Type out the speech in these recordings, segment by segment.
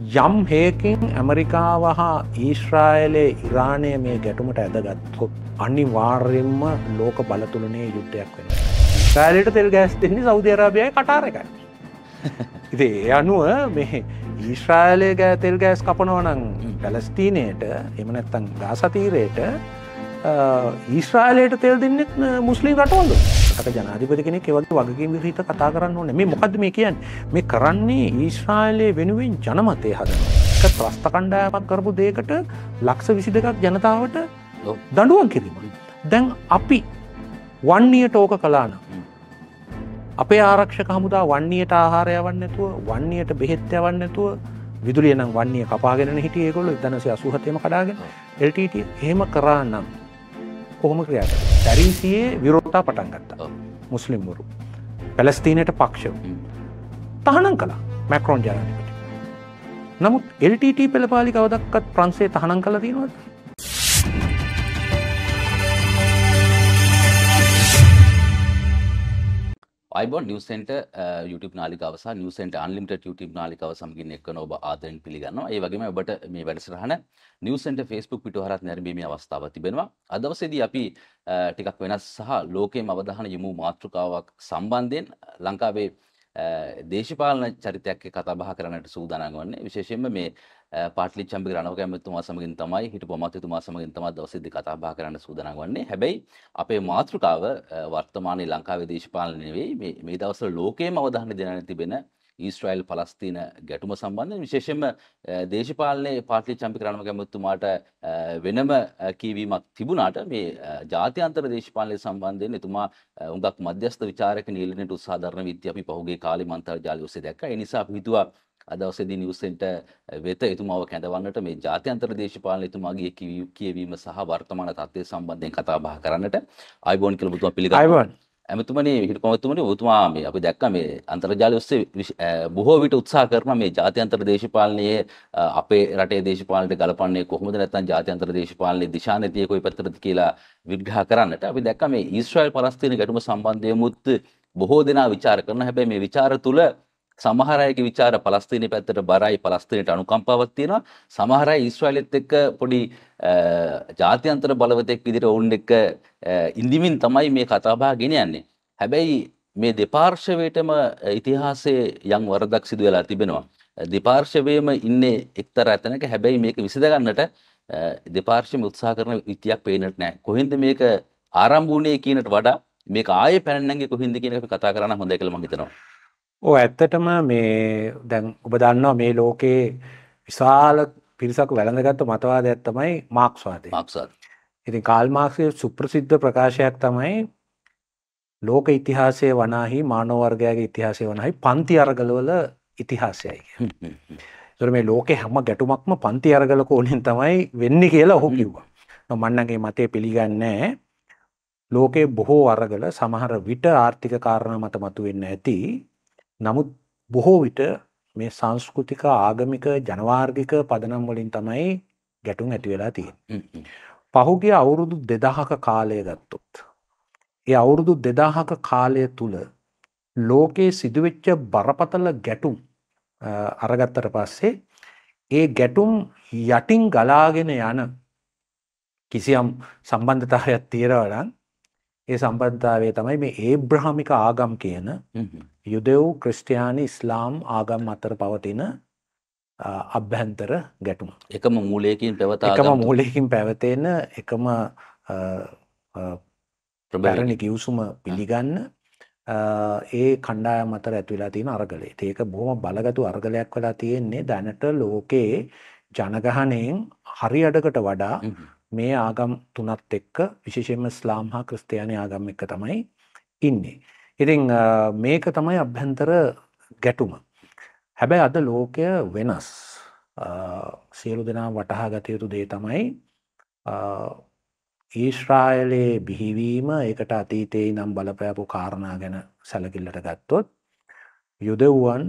යම් හේකින් ඇමරිකාව හා ඊශ්‍රායලයේ ඉරාණය මේ ගැටුමට ඇදගත්කො අනිවාර්යෙන්ම ලෝක බලතුළනේ යුද්ධයක් වෙන. ශෑලට තෙල් ගෑස් දෙන්නේ සෞධරාභයයි කටාර එකයි. ඉති ඒ අනුව මෙ ඊශ්‍රායලය ගෑ තෙල් ගෑස් කපනවනං පැලස්තීනයට එමනැත්තන් ගාසතීරයට ඊශ්‍රායලයට තෙල් දෙන්නෙත් මුස්ලිම් රටවල්ලු. රටක ජනාධිපති කෙනෙක් වගේ වගකීම හිත කතා කරන්න ඕන මේ මොකද මේ කියන් මේ කරන්නේ ඊශ්‍රායලය වෙනුවෙන් ජනමතය හද එක ත්‍රස්ථ කණ්ඩායමක් කරපු දේකට ලක්ෂ විසි දෙකක් ජනතාවට දඩුවන් කිරීම දැන් අපි වන්නේයට ඕක කලානම් අපේ ආරක්ෂක හමුදා වන්නේයට ආහාරය වන්නතුව වන්නේයට බෙහෙත්්‍ය වන්නතුව විදුලිය නම් වන්නේ කපාගෙන හිටියකොල දනසය අසුහතයම කඩාගෙන එල්ටට හෙම කරා නම් කොහොම ක්‍රියාට පැරීසියේ විරෝතා පටන් ගත්තා මුස්ලිම්වරු පැලස්තීනයට පක්ෂ තහනම් කලා මැක්රෝන් ජනතිට නමුත් එල්ටට පෙළපාලි කවදක්කත් ප්‍රන්සේ තහනම් කල තියෙනවද අයිබොන් නිවසෙන්ට YouTube නාලිකාවස නිවසෙන්ට අන්ලිමිට YouTube නාලිකාව සමගින් එක්වන ඔබ ආදරෙන් පිළිගන්නවා. ඒ වගේම ඔබට මේ වැඩසටහන නිවසෙන්ට Facebook පිටුවහරත් නැරඹීමේ අවස්ථාව තිබෙනවා. අද දවසේදී අපි ටිකක් වෙනස් සහ ලෝකයේම අවධානය යොමු මාතෘකාවක් සම්බන්ධයෙන් ලංකාවේ දේශපාලන චරිතයක් කතා බහ කරන්නට සූදානම් වන්නේ. විශේෂයෙන්ම මේ පාටලිච්චම්බි රණවකැමතුමා සමගින් තමයි හිටපු අමාත්‍යතුමා සමගින් තමයි දවසේ දෙක කතා බහ කරන්න සූදානම් වන්නේ. හැබැයි අපේ මාතෘකාව වර්තමානයේ ලංකාවේ දේශපාලන නෙවෙයි මේ මේ දවස්වල ලෝකයේම අවධානය දෙන තිබෙන ඊස්ට්‍රයිල් පලස්තින ගැටුම සම්බන්ධ විශේෂෙන්ම දේශපාලනයේ පාටලි චම්පි කරණමගැමතුමාට වෙනම කීවීමක් තිබුණාට මේ ජාත්‍යන්තර දේශපාලනය සම්බන්ධයෙන් එතුමා උඟක් මධ්‍යස්ථ විචාරක නීලනයට උත්සාධරණ විද්‍ය අපි පහුගේ කාලේ මන්තර්ජාලය ඔස්සේ දැක්කා. ඒ නිසා අපි හිතුවා අදවසේදී නිවසෙන්ට වෙත එතුමාව කැඳවන්නට මේ ජාත්‍යන්තර දේශපාලන එතුමාගේ කියවීම සහ වර්තමාන තත්ත්වය සම්බන්ධයෙන් කතා බහ කරන්නට අයිබෝන් කියලා බුතුමා පිළිගන්නවා. ඇමතුමනි හිටපමතුමනි ඔබතුමා මේ අපි දැක්ක මේ අන්තර්ජාලය ඔස්සේ බොහෝ විට උත්සාහ කරන මේ ජාත්‍යන්තර දේශපාලනයේ අපේ රටේ දේශපාලනයට ගලපන්නේ කොහොමද නැත්නම් ජාත්‍යන්තර දේශපාලනයේ දිශානීතිය කොයි පැත්තටද කියලා විග්‍රහ කරන්නට අපි දැක්ක මේ ඊශ්‍රායල් පලස්තීන ගැටුම සම්බන්ධයෙමුත් බොහෝ දෙනා વિચાર කරන හැබැයි මේ વિચાર තුළ සමහර අයගේ ਵਿਚාර පලස්තීනයේ පැත්තට බරයි පලස්තීනයට අනුකම්පාවක් තියෙනවා සමහර අය ඊශ්‍රායලෙත් එක්ක පොඩි ජාත්‍යන්තර බලවතෙක් විදිහට ඔවුන් එක්ක ඉඳිමින් තමයි මේ කතාබහ ගෙන යන්නේ හැබැයි මේ දෙපාර්ශවයටම ඉතිහාසයේ යම් වරදක් සිදු වෙලා තිබෙනවා දෙපාර්ශවයේම ඉන්නේ එක්තරා තැනක හැබැයි මේක විසඳගන්නට දෙපාර්ශවයම උත්සාහ කරන විදියක් පේන්නට නැහැ කොහෙන්ද මේක ආරම්භ වුණේ කියනට වඩා මේක ආයේ පැන නැංගේ කොහින්ද කියන එක අපි කතා කරන්න හොඳයි කියලා මම හිතනවා ඕ ඇත්තටම මේ දැන් ඔබ දන්නවා මේ ලෝකයේ විශාල පිරිසක් වැළඳගත්තු මතවාදයක් තමයි මාක්ස්වාදය. මාක්ස්වාදය. ඉතින් කාල් මාක්ස්ගේ සුප්‍රසිද්ධ ප්‍රකාශයක් තමයි ලෝක ඉතිහාසයේ වනාහි මානව වර්ගයාගේ ඉතිහාසයේ වනාහි පන්ති අරගලවල ඉතිහාසයයි කියන්නේ. ඒතර මේ ලෝකේ හැම ගැටුමක්ම පන්ති අරගලක ඕනෙන් තමයි වෙන්නේ කියලා ඔහු කිව්වා. මම නම් ඒ මතය පිළිගන්නේ ලෝකේ බොහෝ අරගල සමහර විට ආර්ථික කාරණා මත මතුවෙන්න ඇති. නමුත් බොහෝ විට මේ සංස්කෘතික ආගමික ජනවාර්ගික පදනම් වලින් තමයි ගැටුම් ඇති වෙලා තියෙන්. පහුගේ අවුරුදු දෙදහක කාලය ගත්තොත්. ඒ අවුරුදු දෙදාහක කාලය තුළ ලෝකයේ සිදුවෙච්ච බරපතල ගැටුම් අරගත්තට පස්සේ ඒ ගැටුම් යටින් ගලාගෙන යන කිසියම් සම්බන්ධතාවයක් තීරවඩන් ඒ සම්බන්ධතාවය තමයි මේ ඒබ්‍රහමික ආගම් කියන යුදෙව් ක්‍රිස්ටයානි ඉස්ලාම් ආගම් අතර පවතින අභ්‍යන්තර ගැටුම. එකම මූලයකින් පැවත එකම මූලයකින් පැවතෙන එකම ප්‍රබැරණි කිවසුම පිළිගන්න ඒ කණ්ඩායම් අතර ඇතුවෙලා තියෙන අරගලේ. ඒක බොහොම බලගතු අරගලයක් වෙලා තියෙන්නේ දැනට ලෝකයේ ජනගහණයෙන් හරි අඩකට වඩා මේ ආගම් තුනත් එක්ක විශේෂයෙන්ම ස්ලාම් හා ක්‍රස්තියානි ආගම් එක්ක තමයි ඉන්නේ. ඉතින් මේක තමයි අභ්‍යන්තර ගැටුම. හැබැයි අද ලෝකය වෙනස් සියලු දෙනා වටහා ගතයුතු දේ තමයි ඊශ්‍රායලයේ බිහිවීම ඒකට අතීතයේ නම් බලපෑපු කාරණා ගැන සැලකිල්ලට ගත්තොත් යුදෙව්වන්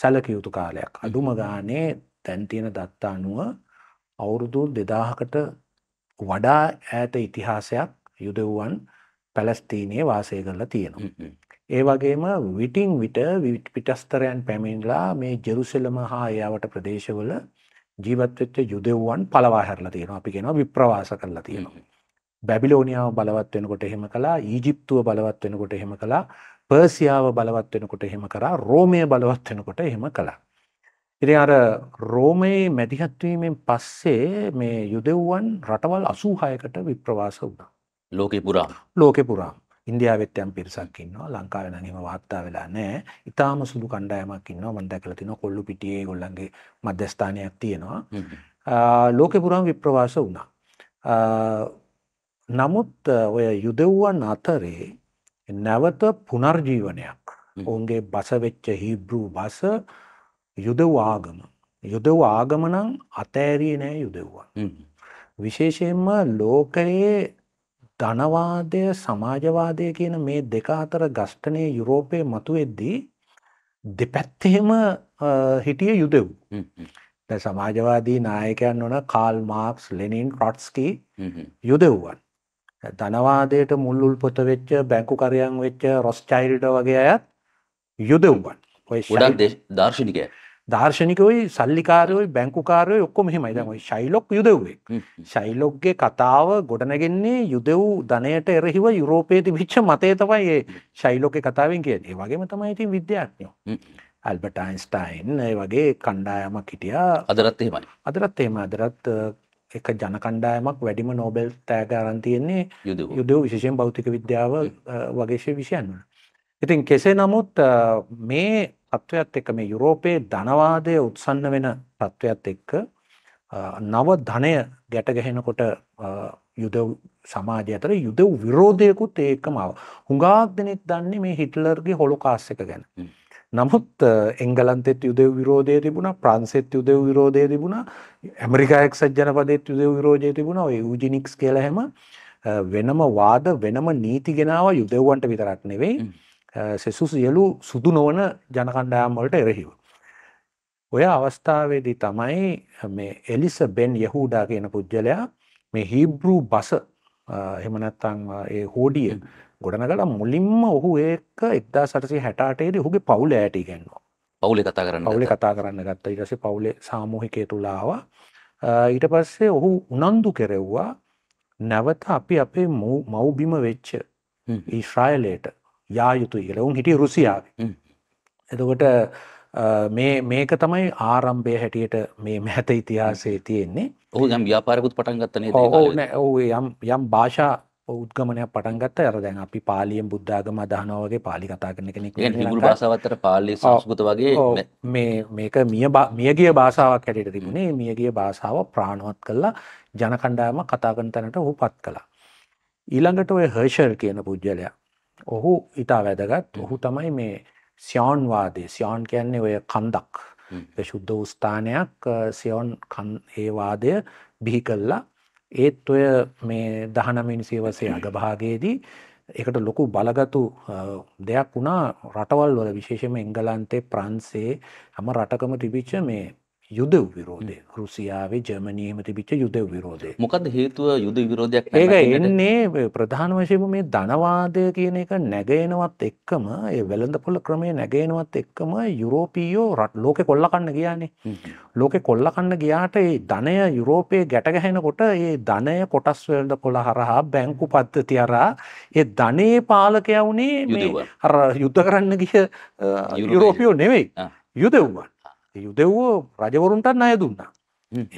සැලකයුතු කාලයක් අඩුම ගානේ තැන්තියෙන දත්තා අනුව අවුරුදු දෙදාහකට වඩා ඈත ඉතිහාසයක් යුදෙව්වන් පැලස්තීනයේ වාසය කරලා තියෙනවා. ඒ වගේම විටින් විට පිටස්තරයන් පැමිණලා මේ ජෙරුසලම හා එයාවට ප්‍රදේශවල ජීවත්වෙච්ච යුදෙව්වන් පලවා හැරලා තියෙනවා අපි කෙනවා විප්‍රවාස කරලා තියෙනවා. බැබිලෝනියාව බලවත් වෙනකොට එහෙම කළා ඊජිප්තුව බලවත් වෙනකොට එහෙම කළා පර්සියාව බලවත් වෙනකොට එහෙම කරා රෝමය බලවත් වෙනකොට එහෙම කළා. ඉරි අර රෝමයේ මැදිහත්වීමෙන් පස්සේ මේ යුදෙව්වන් රටවල් අසූහයකට විප්‍රවාස වුණා. ලෝකෙ පුරා ලෝකෙ පුරා ඉන්දියාවෙත් යම් පිරිසක් ඉන්නවා ලංකාවේ නම් එහෙම වාර්තා වෙලා නැහැ. ඊටාම සුදු කණ්ඩායමක් ඉන්නවා මම දැකලා තිනවා කොල්ලු පිටියේ ඒගොල්ලන්ගේ මධ්‍යස්ථානයක් තියෙනවා. ලෝකෙ පුරාම විප්‍රවාස වුණා. නමුත් ඔය යුදෙව්වන් අතරේ නැවත පුනර්ජීවනයක් ඔවුන්ගේ බස වෙච්ච හීබ්‍රූ බස යුදෙව් ආගම. යුදෙව් ආගම නම් අතෑරිය නෑ යුදෙව්වන්. විශේෂයෙන්ම ලෝකයේ ධනවාදය සමාජවාදය කියන මේ දෙක අතර ගස්ටනය යුරෝපය මතු එද්දී දෙපැත්තහෙම හිටිය යුදෙව්. සමාජවාදී නායකයන් වන කාල් මාක්ස් ලෙනින් රොට්ස්කි යුදෙව්වන්. ධනවාදයට මුල්ුල් පොත වෙච්ච බැංකුකරයන් වෙච්ච රොස්චයිල්ට වගේ අයත් යුදෙව්වන්. ගොඩක් දර්ශනිකය දර්ශනිකයි සල්ලිකාරයයි බැංකුකාරය ඔක්කොම හෙමයි දම ශයිලොක් යුදෙව්වෙක් ශයිලොක්ගේ කතාව ගොඩනැගෙන්නේ යුදෙව් ධනයට එරෙහිව යුරෝපයේ තිබිච්ච මතය තමයි ඒ ශයිලෝක කතාවෙන් කිය ඒ වගේම තමයි ඉතින් විද්‍යාඥයෝ ඇල්බට අයින්ස්ටයින් ඒ වගේ කණ්ඩායමක් හිටියා අදරත් එහෙමයි අදරත් එහෙම අදරත් එක ජන කණ්ඩායමක් වැඩිම නෝබෙල් තෑගාරන්තියෙන්නේ යුදව විශෂයෙන් භෞතික විද්‍යාව වගේශය විෂයන් වන. ඉතින් කෙසේ නමුත් මේ තත්ත්වයක්ත් එක මේ යුරෝපයේ ධනවාදය උත්සන්න වෙන තත්ත්වයක්ත් එක්ක නව ධනය ගැටගැහෙනකොට යුදව් සමාජය අතර යුදව් විරෝධයකුත් ඒකමාව. හුඟාක් දෙනෙක් දන්නේ මේ හිටලර්ගේ හොලොකාස් එක ගැන. නමුත් එංගලන්තෙත් යුදෙව් විරෝධය තිබුණ ප්‍රන්සෙත් යුදෙව් විරෝධය තිබුණ ඇමරිකායක් සජ්ජනපදෙත් යුදෙව් විරෝජය තිබුණ ඔය ජිනික්ස් කියලහෙම වෙනම වාද වෙනම නීති ගෙනාව යුදෙව්වන්ට විතරක් නෙවෙයි සෙසු සියලු සුදු නොවන ජනකණ්ඩායම්වලට එරෙහිව. ඔය අවස්ථාවේදී තමයි මේ එලිස බෙන් යහූඩා කියන පුද්ගලයා මේ හිබ්‍රූ බස එහෙමනැත්තං ඒ හෝඩිය ගොඩනගල මුලින්ම ඔහු ඒක එක්දා සටසි හැටාටේද හුගේ පවුල ඇටිගෙන්වා පවුලි කතා කරන්න පවුලි කතා කරන්න ගත්ත ඉටස පවුලේ සාමූහිකය තුලාව ඊට පස්සේ ඔහු උනන්දු කෙරෙව්වා නැවත අපි අපේ මව්බිම වෙච්ච ඊශ්‍රායලයට යා යුතු කියලවුන් හිටිය රුසියාව. එතකොට මේක තමයි ආරම්භය හැටියට මේ මැත ඉතිහාසේ තියෙන්නේ ඔහු යම් ්‍යාපාරකුත් පටන්ගත්තන ඕන ඔහු යම් යම් භාෂා උද්ගමනයක් පටන්ගත්ත අර දැන් අපි පාලියෙන් බුද්ධාගම අදහනවගේ පාලි කතා කරන කෙනෙක් ගුරු භාසාවත්තර පාලි සංස්කෘත වගේ මේ මේක මිය මියගිය භාෂාවක් හැටියට තිබුණේ මියගිය භාෂාව ප්‍රාණුවත් කල්ලා ජනකණ්ඩායම කතාගන තැනට හු පත් කලා ඊළඟට ඔය හර්ෂර් කියන පුද්ගලයා ඔහු ඉතා වැදගත් ඔහු තමයි මේ ස්‍යෝන්වාදේ ස්‍යෝන් කියන්නේ ඔය කන්දක් ශුද්ධ ස්ථානයක් සයෝන් ඒවාදය බිහි කල්ලා ඒත් ඔය මේ දහනමින් සියවසේ අගභාගයේදී එකට ලොකු බලගතු දෙයක් වුණා රටවල් වල විශේෂම එංගලන්තේ ප්‍රන්සේ හම රටකම තිබිච්ච මේ යුදෙව් විරෝධය රුසියාවේ ජර්මනීම තිබිච්ච යුදෙව් විරෝධය මොකද හේතුව යුද විරෝධයක් ඒක එන්නේ ප්‍රධාන වශයෙන් මේ ධනවාදය කියන එක නැගයනවත් එක්කම ඒ වෙළඳ පොළ ක්‍රමය නැගයනවත් එක්කම යුරෝපීයෝ රට ලෝකෙ කොල්ල කන්න ගියානේ ලෝකෙ කොල්ල කන්න ගියාට ඒ ධනය යුරෝපයේ ගැටගැහෙනකොට ඒ ධනය කොටස් වෙළඳ පොළ හරහා බැංකු පද්ධති අරා ඒ ධනයේ පාලකයා වුණේ මේ අර යුද්ධ කරන්න ගිය යුරෝපියෝ නෙවෙයි යුදෙව්වන් යුදෙව්වෝ රජවරුන්ටත් අය දුන්නා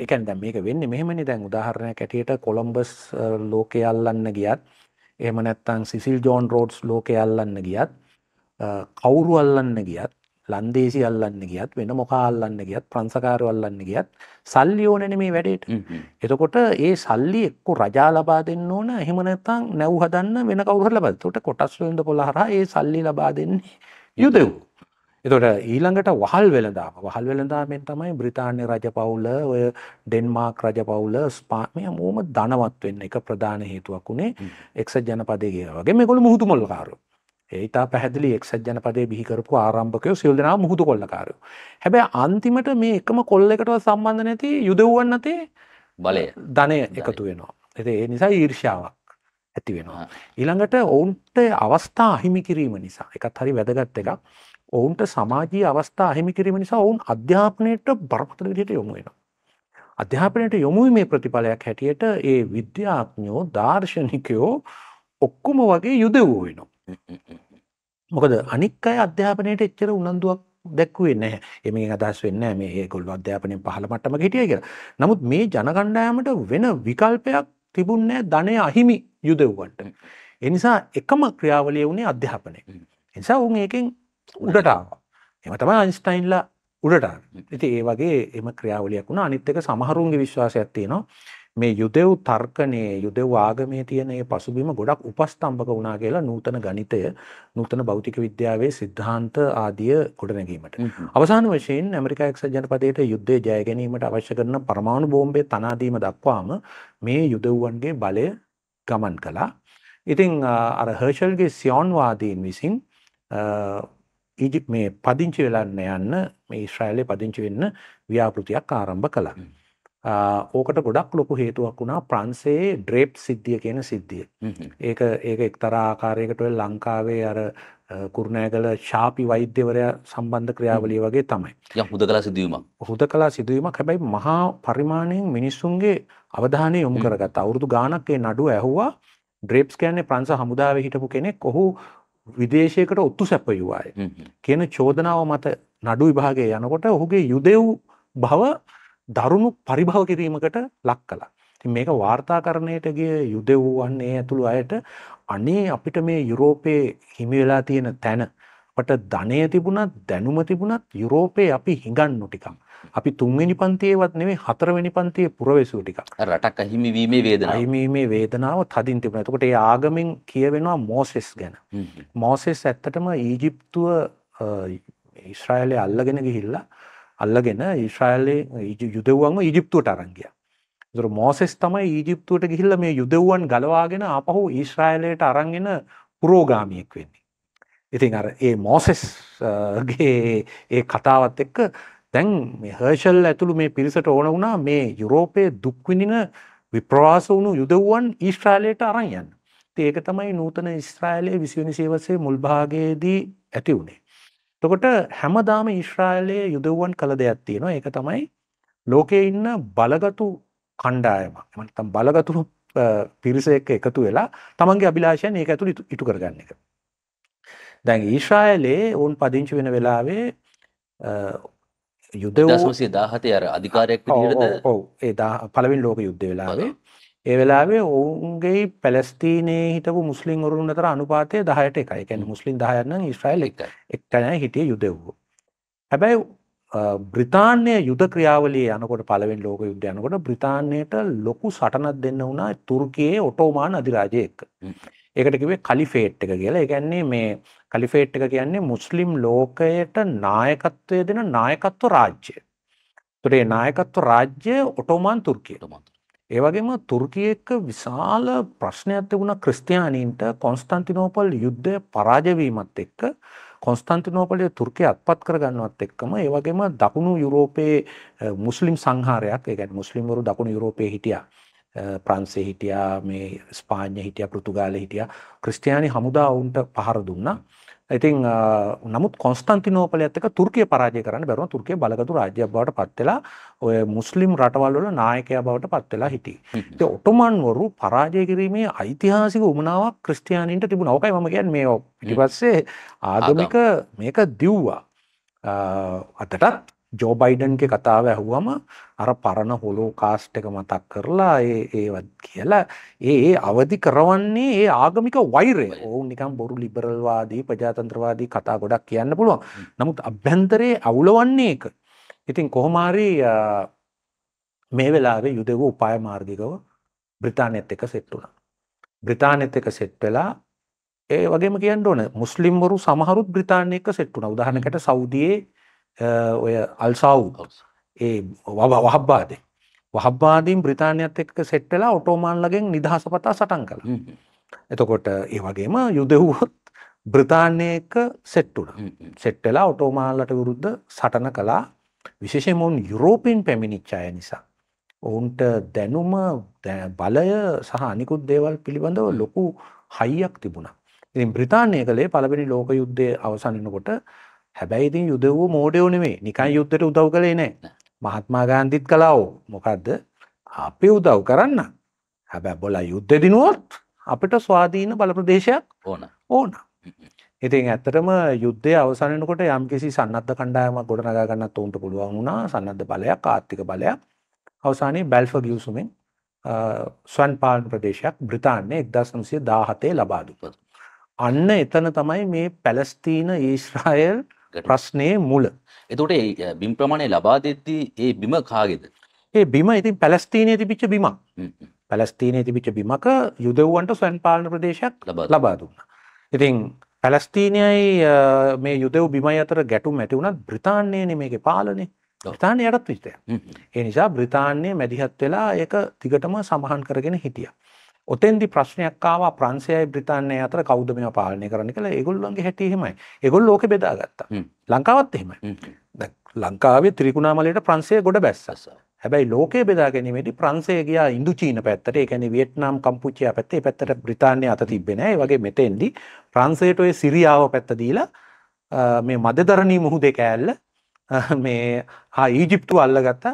ඒකන් දැ මේක වෙන්න මෙහමනි දැන් උදාහරණය කැටියට කොළම්බස් ලෝකය අල්ලන්න ගියත් එහම නැත්තං සිසිල් ජෝන් රෝඩ්ස් ලෝකය අල්ලන්න ගියත් කවුරු අල්ලන්න ගියත් ලන්දේසි අල්ලන්න ගියත් වෙන මොකාල්ලන්න ගියත් ප්‍රංසකාර අල්ලන්න ගියත් සල්ලි ඕනන මේ වැඩේට එතකොට ඒ සල්ලි එක්කු රජා ලබා දෙන්න ඕන එහෙමනත්තං නැව් හදන්න වෙන කවුහර ලබත් ොට කොටස් වෙද පොළහර ඒ සල්ලි ලබා දෙන්නේ යුදෙව් එතොට ඊළඟට වහල් වෙළඳාම වහල් වෙළඳාමෙන් තමයි බ්‍රතාන්‍ය රජ පවුල ඔය ඩෙන්මාක් රජ පවුල ස්පාමය මෝම දනවත් වෙන්න එක ප්‍රධාන හේතුවක් වුණේ එක්සත් ජනපදයගේ වගේ මෙකොළ මුහුතු මොල්ලකාරු ඒතා පැහදිලි එක්සත් ජනපදය බිහිකරපු ආරම්භකයෝ සිල්දනා මුහුතු කොල්ලකාරු හැබැ අන්තිමට මේ එකම කොල්ල එකටව සම්බන්ධ නැති යුදව්වන්න තේ බලය ධනය එකතු වෙනවා එති ඒ නිසා ඊර්ෂාවක් ඇති වෙනවා. ඊළඟට ඔවුන්ට අවස්ථා අහිමි කිරීම නිසා එකත් හරි වැදගත් එකක් ඔවුන්ට සමාජීය අවස්ථා අහිමි කිරීම නිසා ඔවුන් අධ්‍යාපනයට බරපතල විදිහට යොමු වෙනවා. අධ්‍යාපනයට යොමු මේ ප්‍රතිඵලයක් හැටියට ඒ විද්‍යාඥයෝ දාර්ශනිකයෝ ඔක්කොම වගේ යුදෙවූ වෙනවා. මොකද අනික් අය අධ්‍යාපනයට එච්චර උනන්දුවක් දැක්වේ නැහැ එම අදස් වෙන්න මේ ඒකොල් අධ්‍යාපනය පහළ මටම හිටිය කියලා. නමුත් මේ ජනකණ්ඩායමට වෙන විකල්පයක් තිබුන්නෑ ධනය අහිමි යුදෙව්වට. එනිසා එකම ක්‍රියාවලිය වුණේ අධ්‍යාපනය. එනිසා උන් ඒකෙන් උඩටාව එම තම අයින්ස්ටයින්ලා උඩට ඉති ඒ වගේ එම ක්‍රියාවලියක් වුණ අනිත්තක සමහරුන්ගේ විශ්වාසයක් තියෙනවා මේ යුදෙව් තර්කනයේ යුදෙව් ආගමේ තියෙන ඒ පසුබිම ගොඩක් උපස්තම්භක වුණා කියලා නූතන ගණිතය නූතන භෞතික විද්‍යාවේ සිද්ධාන්ත ආදිය ගොඩනැගීමට. අවසාන වශයෙන් ඇමරිකා එක්සත් ජනපදයට යුද්ධය ජය ගැනීමට අවශ්‍ය කරන පරමාණු බෝම්බේ තනා දීම දක්වාම මේ යුදෙව්වන්ගේ බලය ගමන් කළා. ඉතින් අර හර්ෂල්ගේ සියොන්වාදීන් විසින් ඊජිප් මේ පදිංචි වෙලන්න යන්න මේ ශ්‍රයිලය පදිංචි වෙන්න ව්‍යාපෘතියක් ආරම්භ කළ. ඕකට ගොඩක් ලොකු හේතුවක් වුණා ප්‍රන්සේ ඩ්‍රේප් සිද්ධිය කියන සිද්ධිය. ඒක ඒක එක්තරා ආකාරයකට ලංකාවේ අර කුරුණෑගල ශාපි වෛද්‍යවරයා සම්බන්ධ ක්‍රියාවලිය වගේ තමයි. යම් හුදකලා සිදුවීමක්. හුදකලා සිදුවීමක් හැබැයි මහා පරිමාණයෙන් මිනිස්සුන්ගේ අවධානය යොමු කරගත්තා. අවුරුදු ගාණක් ඒ නඩුව ඇහුවා ඩ්‍රේප්ස් කියන්නේ ප්‍රංශ හමුදාවේ හිටපු කෙනෙක්. ඔහු විදේශයකට ඔත්තු සැපයුවාය කියන චෝදනාව මත නඩු විභාගය යනකොට ඔහුගේ යුදෙව් භව දරුණු පරිභව කිරීමකට ලක් කලා. මේක වාර්තාකරණයට ගිය යුදෙව් වන්නේ ඇතුළු අයට අනේ අපිට මේ යුරෝපයේ හිමිවෙලා තියෙන තැන පට ධනය තිබුණත් දැනුම තිබුණත් යුරෝපයේ අපි හිඟන්නු ටිකම්. අපි තුන්වෙනි පන්තියේවත් නෙමෙයි හතරවෙනි පන්තියේ පුරවැසියෝ ටිකක්. රටක් අහිමි වීමේ වේදනාව. අහිමි වීමේ වේදනාව තදින් තිබුණා. එතකොට ඒ ආගමෙන් කියවෙනවා මෝසෙස් ගැන. මෝසෙස් ඇත්තටම ඊජිප්තුව ඊශ්‍රායලයේ අල්ලගෙන ගිහිල්ලා අල්ලගෙන ඊශ්‍රායලයේ යුදෙව්වන්ව ඊජිප්තුවට අරන් ගියා. ඒතර මෝසෙස් තමයි ඊජිප්තුවට ගිහිල්ලා මේ යුදෙව්වන් ගලවාගෙන ආපහු ඊශ්‍රායලයට අරන්ගෙන පුරෝගාමියෙක් වෙන්නේ. ඉතින් අර ඒ මෝසෙස්ගේ ඒ කතාවත් එක්ක දැන් මේ හර්ෂල් ඇතුළු මේ පිරිසට ඕන වුණා මේ යුරෝපයේ දුක්විඳින විප්‍රවාස වුණු යුදව්වන් ඊශ්‍රායලයට අරන් යන්න. ඒක තමයි නූතන ඉස්්‍රායිලයේ විසිවනි සේවසේ මුල්භාගයේදී ඇති වුණේ. තකොට හැමදාම ඉශ්‍රායිලයේ යුදවුවන් කළ දෙයක් තියෙනවා ඒක තමයි ලෝකයේ ඉන්න බලගතු කණ්ඩායමක් මතම් බලගතුරු පිරිස එක්ක එකතු වෙලා තමන්ගේ අභිලාෂයන් ඒක ඇතුළ ඉටු කරගන්න එක. දැන් ඊශ්‍රායලයේ ඔවුන් පදිංචි වෙන වෙලාවේ යුදසේ දාහත අර අධිකාරයක් ඔව ඒ පළවින් ලෝක යුද්ධ වෙලාවේ ඒ වෙලාවේ ඔවුන්ගේ පැලස්තීනයේ හිටපු මුස්ලිම් වරුන් අතර අනුපාතය දහයට එකයි කැන මුස්ලිම් දහයන්න ඉස්්‍රයිල් එක එක්ටනෑ හිටිය යුදෙව්වෝ හැබැයි බ්‍රතාානය යුද ක්‍රියාවලේ යනකොට පළවෙන් ලෝක යුද්ධ යනකොට බ්‍රතාානයට ලොකු සටනත් දෙන්න වුණා තුර්කයේ ඔටෝමාන අධිරාජය එක්ක. ඒකට කිව්වේ කලිෆේට් එක කියලා. ඒ කියන්නේ මේ කලිෆේට් එක කියන්නේ මුස්ලිම් ලෝකයට නායකත්වය දෙන නායකත්ව රාජ්‍යය. ඒතට ඒ නායකත්ව රාජ්‍යය ඔටෝමාන් තුර්කිය. ඒ වගේම තුර්කිය එක්ක විශාල ප්‍රශ්නයක් තිබුණා ක්‍රිස්තියානින්ට කොන්ස්ටන්තිනෝපල් යුද්ධය පරාජය වීමත් එක්ක කොන්ස්ටන්තිනෝපලය තුර්කය අත්පත් කරගන්නවත් එක්කම ඒ වගේම දකුණු යුරෝපයේ මුස්ලිම් සංහාරයක් ඒ කියන්නේ මුස්ලිම්වරු දකුණු යුරෝපයේ හිටියා. ප්‍රන්සේ හිටියා මේ ස්පාඤ්ඤ හිටියා පෘතුගාලේ හිටියා ක්‍රිස්තියානි හමුදා වුන්ට පහර දුන්නා. ඉතින් නමුත් කොන්ස්ටන්තිනෝපලයත් එක්ක තුර්කිය පරාජය කරන්න බැරුව තුර්කිය බලගතු රාජ්‍යයක් බවට පත් වෙලා ඔය මුස්ලිම් රටවල් වල නායකයා බවට පත් වෙලා හිටියේ. ඉතින් ඔටෝමන්වරු පරාජය කිරීමේ ඓතිහාසික උමනාවක් ක්‍රිස්තියානින්ට තිබුණා. ඕකයි මම කියන්නේ මේ ඊට පස්සේ ආගමික මේක දිව්වා. අතටත් ජෝ බයිඩන්ගේ කතාව ඇහුවම අර පරණ හොලෝ කාස්ට් එක මතක් කරලා ඒ ඒවත් කියලා ඒ ඒ අවදි කරවන්නේ ඒ ආගමික වෛරය ඔවුන් නිකම් බොරු ලිබරල්වාදී ප්‍රජාතන්ත්‍රවාදී කතා ගොඩක් කියන්න පුළුවන් නමුත් අභ්‍යන්තරයේ අවුලවන්නේ එක ඉතින් කොහොමාරි මේ වෙලාවේ යුදෙව උපාය මාර්ගිකව බ්‍රතාානයත් එක සෙට්ටුන බ්‍රතාානයත් එක සෙට් වෙලා ඒ වගේම කියන්න ඕන මුස්ලිම්වරු සමහරුත් බ්‍රතාානයක සෙට්ටුන උදාහනකට සෞදියයේ ඔය අල්සාව් ඒ වහබ්බාද වහබ්බාදීන් බ්‍රතාානයත් එක්ක සෙට්ටලා ඔටෝමාන්ලගෙන් නිදහස පතා සටන් කළ එතකොට ඒ වගේම යුදෙව්වොත් බ්‍රතාානයක සෙට්ටුට සෙට්ටලා ඔටෝමාල්ලට විරුද්ධ සටන කලා විශේෂමවුන් යුරෝපීන් පැමිණිච්චාය නිසා ඔවුන්ට දැනුම බලය සහ අනිකුත් දේවල් පිළිබඳව ලොකු හයියක් තිබුණා. ඉතින් බ්‍රතාානය කළේ පළවෙනි ලෝක යුද්ධය අවසන්නකොට හැබැයි ඉතින් යුදෙව්ව මෝඩයෝ නෙමේ නිකන් යුද්ධට උදව් කළේ නෑ මහත්මා ගාන්ධිත් කලාවෝ මොකක්ද අපි උදව් කරන්න හැබැ බොලා යුද්ධදිනුවොත් අපිට ස්වාධීන බලප්‍රදේශයක් ඕන ඕන ඉතින් ඇත්තටම යුද්ධය අවසානකොට යම් කිසි සන්නද්ධ කණ්ඩායමක් ගොඩනගා ගන්නත් ඔවුන්ට පුළුවන් වුණා සන්නද්ධ බලයක් ආර්ථික බලයක් අවසානයේ බැල්ෆ ගිවිසුමෙන් ස්වන් පාලන ප්‍රදේශයක් බ්‍රිතාන්‍ය එක්දස් නම්සිය දාහතේ ලබාදුප. අන්න එතන තමයි මේ පැලස්තීන ඊශ්‍රායල් ප්‍රශ්නයේ මුල. එතකොට ඒ බිම් ප්‍රමාණය ලබා දෙද්දී ඒ බිම කාගේද? ඒ බිම ඉතින් පැලස්තීනයේ තිබිච්ච බිමක්. පැලස්තීනයේ තිබිච්ච බිමක යුදෙව්වන්ට ස්වයං පාලන ප්‍රදේශයක් ලබා දුන්නා. ඉතින් පැලස්තීනයයි මේ යුදෙව් බිමයි අතර ගැටුම් ඇති වුණත් බ්‍රිතාන්‍යයනේ මේකේ පාලනේ. බ්‍රතාානය යටත් විස්තය. ඒ නිසා බ්‍රතාාන්‍යය මැදිහත් වෙලා ඒක දිගටම සමහන් කරගෙන හිටිය. ඔතෙන්දි ප්‍රශ්නයක් ආවා ප්‍රංශයයි බ්‍රිතාන්‍යයයි අතර කවුද මේවා පාලනය කරන්න කියලා. ඒගොල්ලන්ගේ හැටි එහෙමයි. ඒගොල්ලෝ ඕකේ බෙදාගත්තා. ලංකාවත් එහෙමයි. දැන් ලංකාවේ ත්‍රිකුණාමලයට ප්‍රංශය ගොඩ බැස්සස. හැබැයි ලෝකයේ බෙදා ගැනීමේදී ප්‍රංශය ගියා ඉන්දුචීන පැත්තට. ඒ කියන්නේ වියට්නාම් කම්පූචියා පැත්තේ පැත්තට බ්‍රිතාන්‍ය අත තිබ්බේ නැහැ. ඒ වගේ මෙතෙන්දි ප්‍රංශයට ඔය සිරියාව පැත්ත දීලා මේ මදදරණී මුහුදේ කෑල්ල මේ ආ ඊජිප්තුව අල්ලගත්ත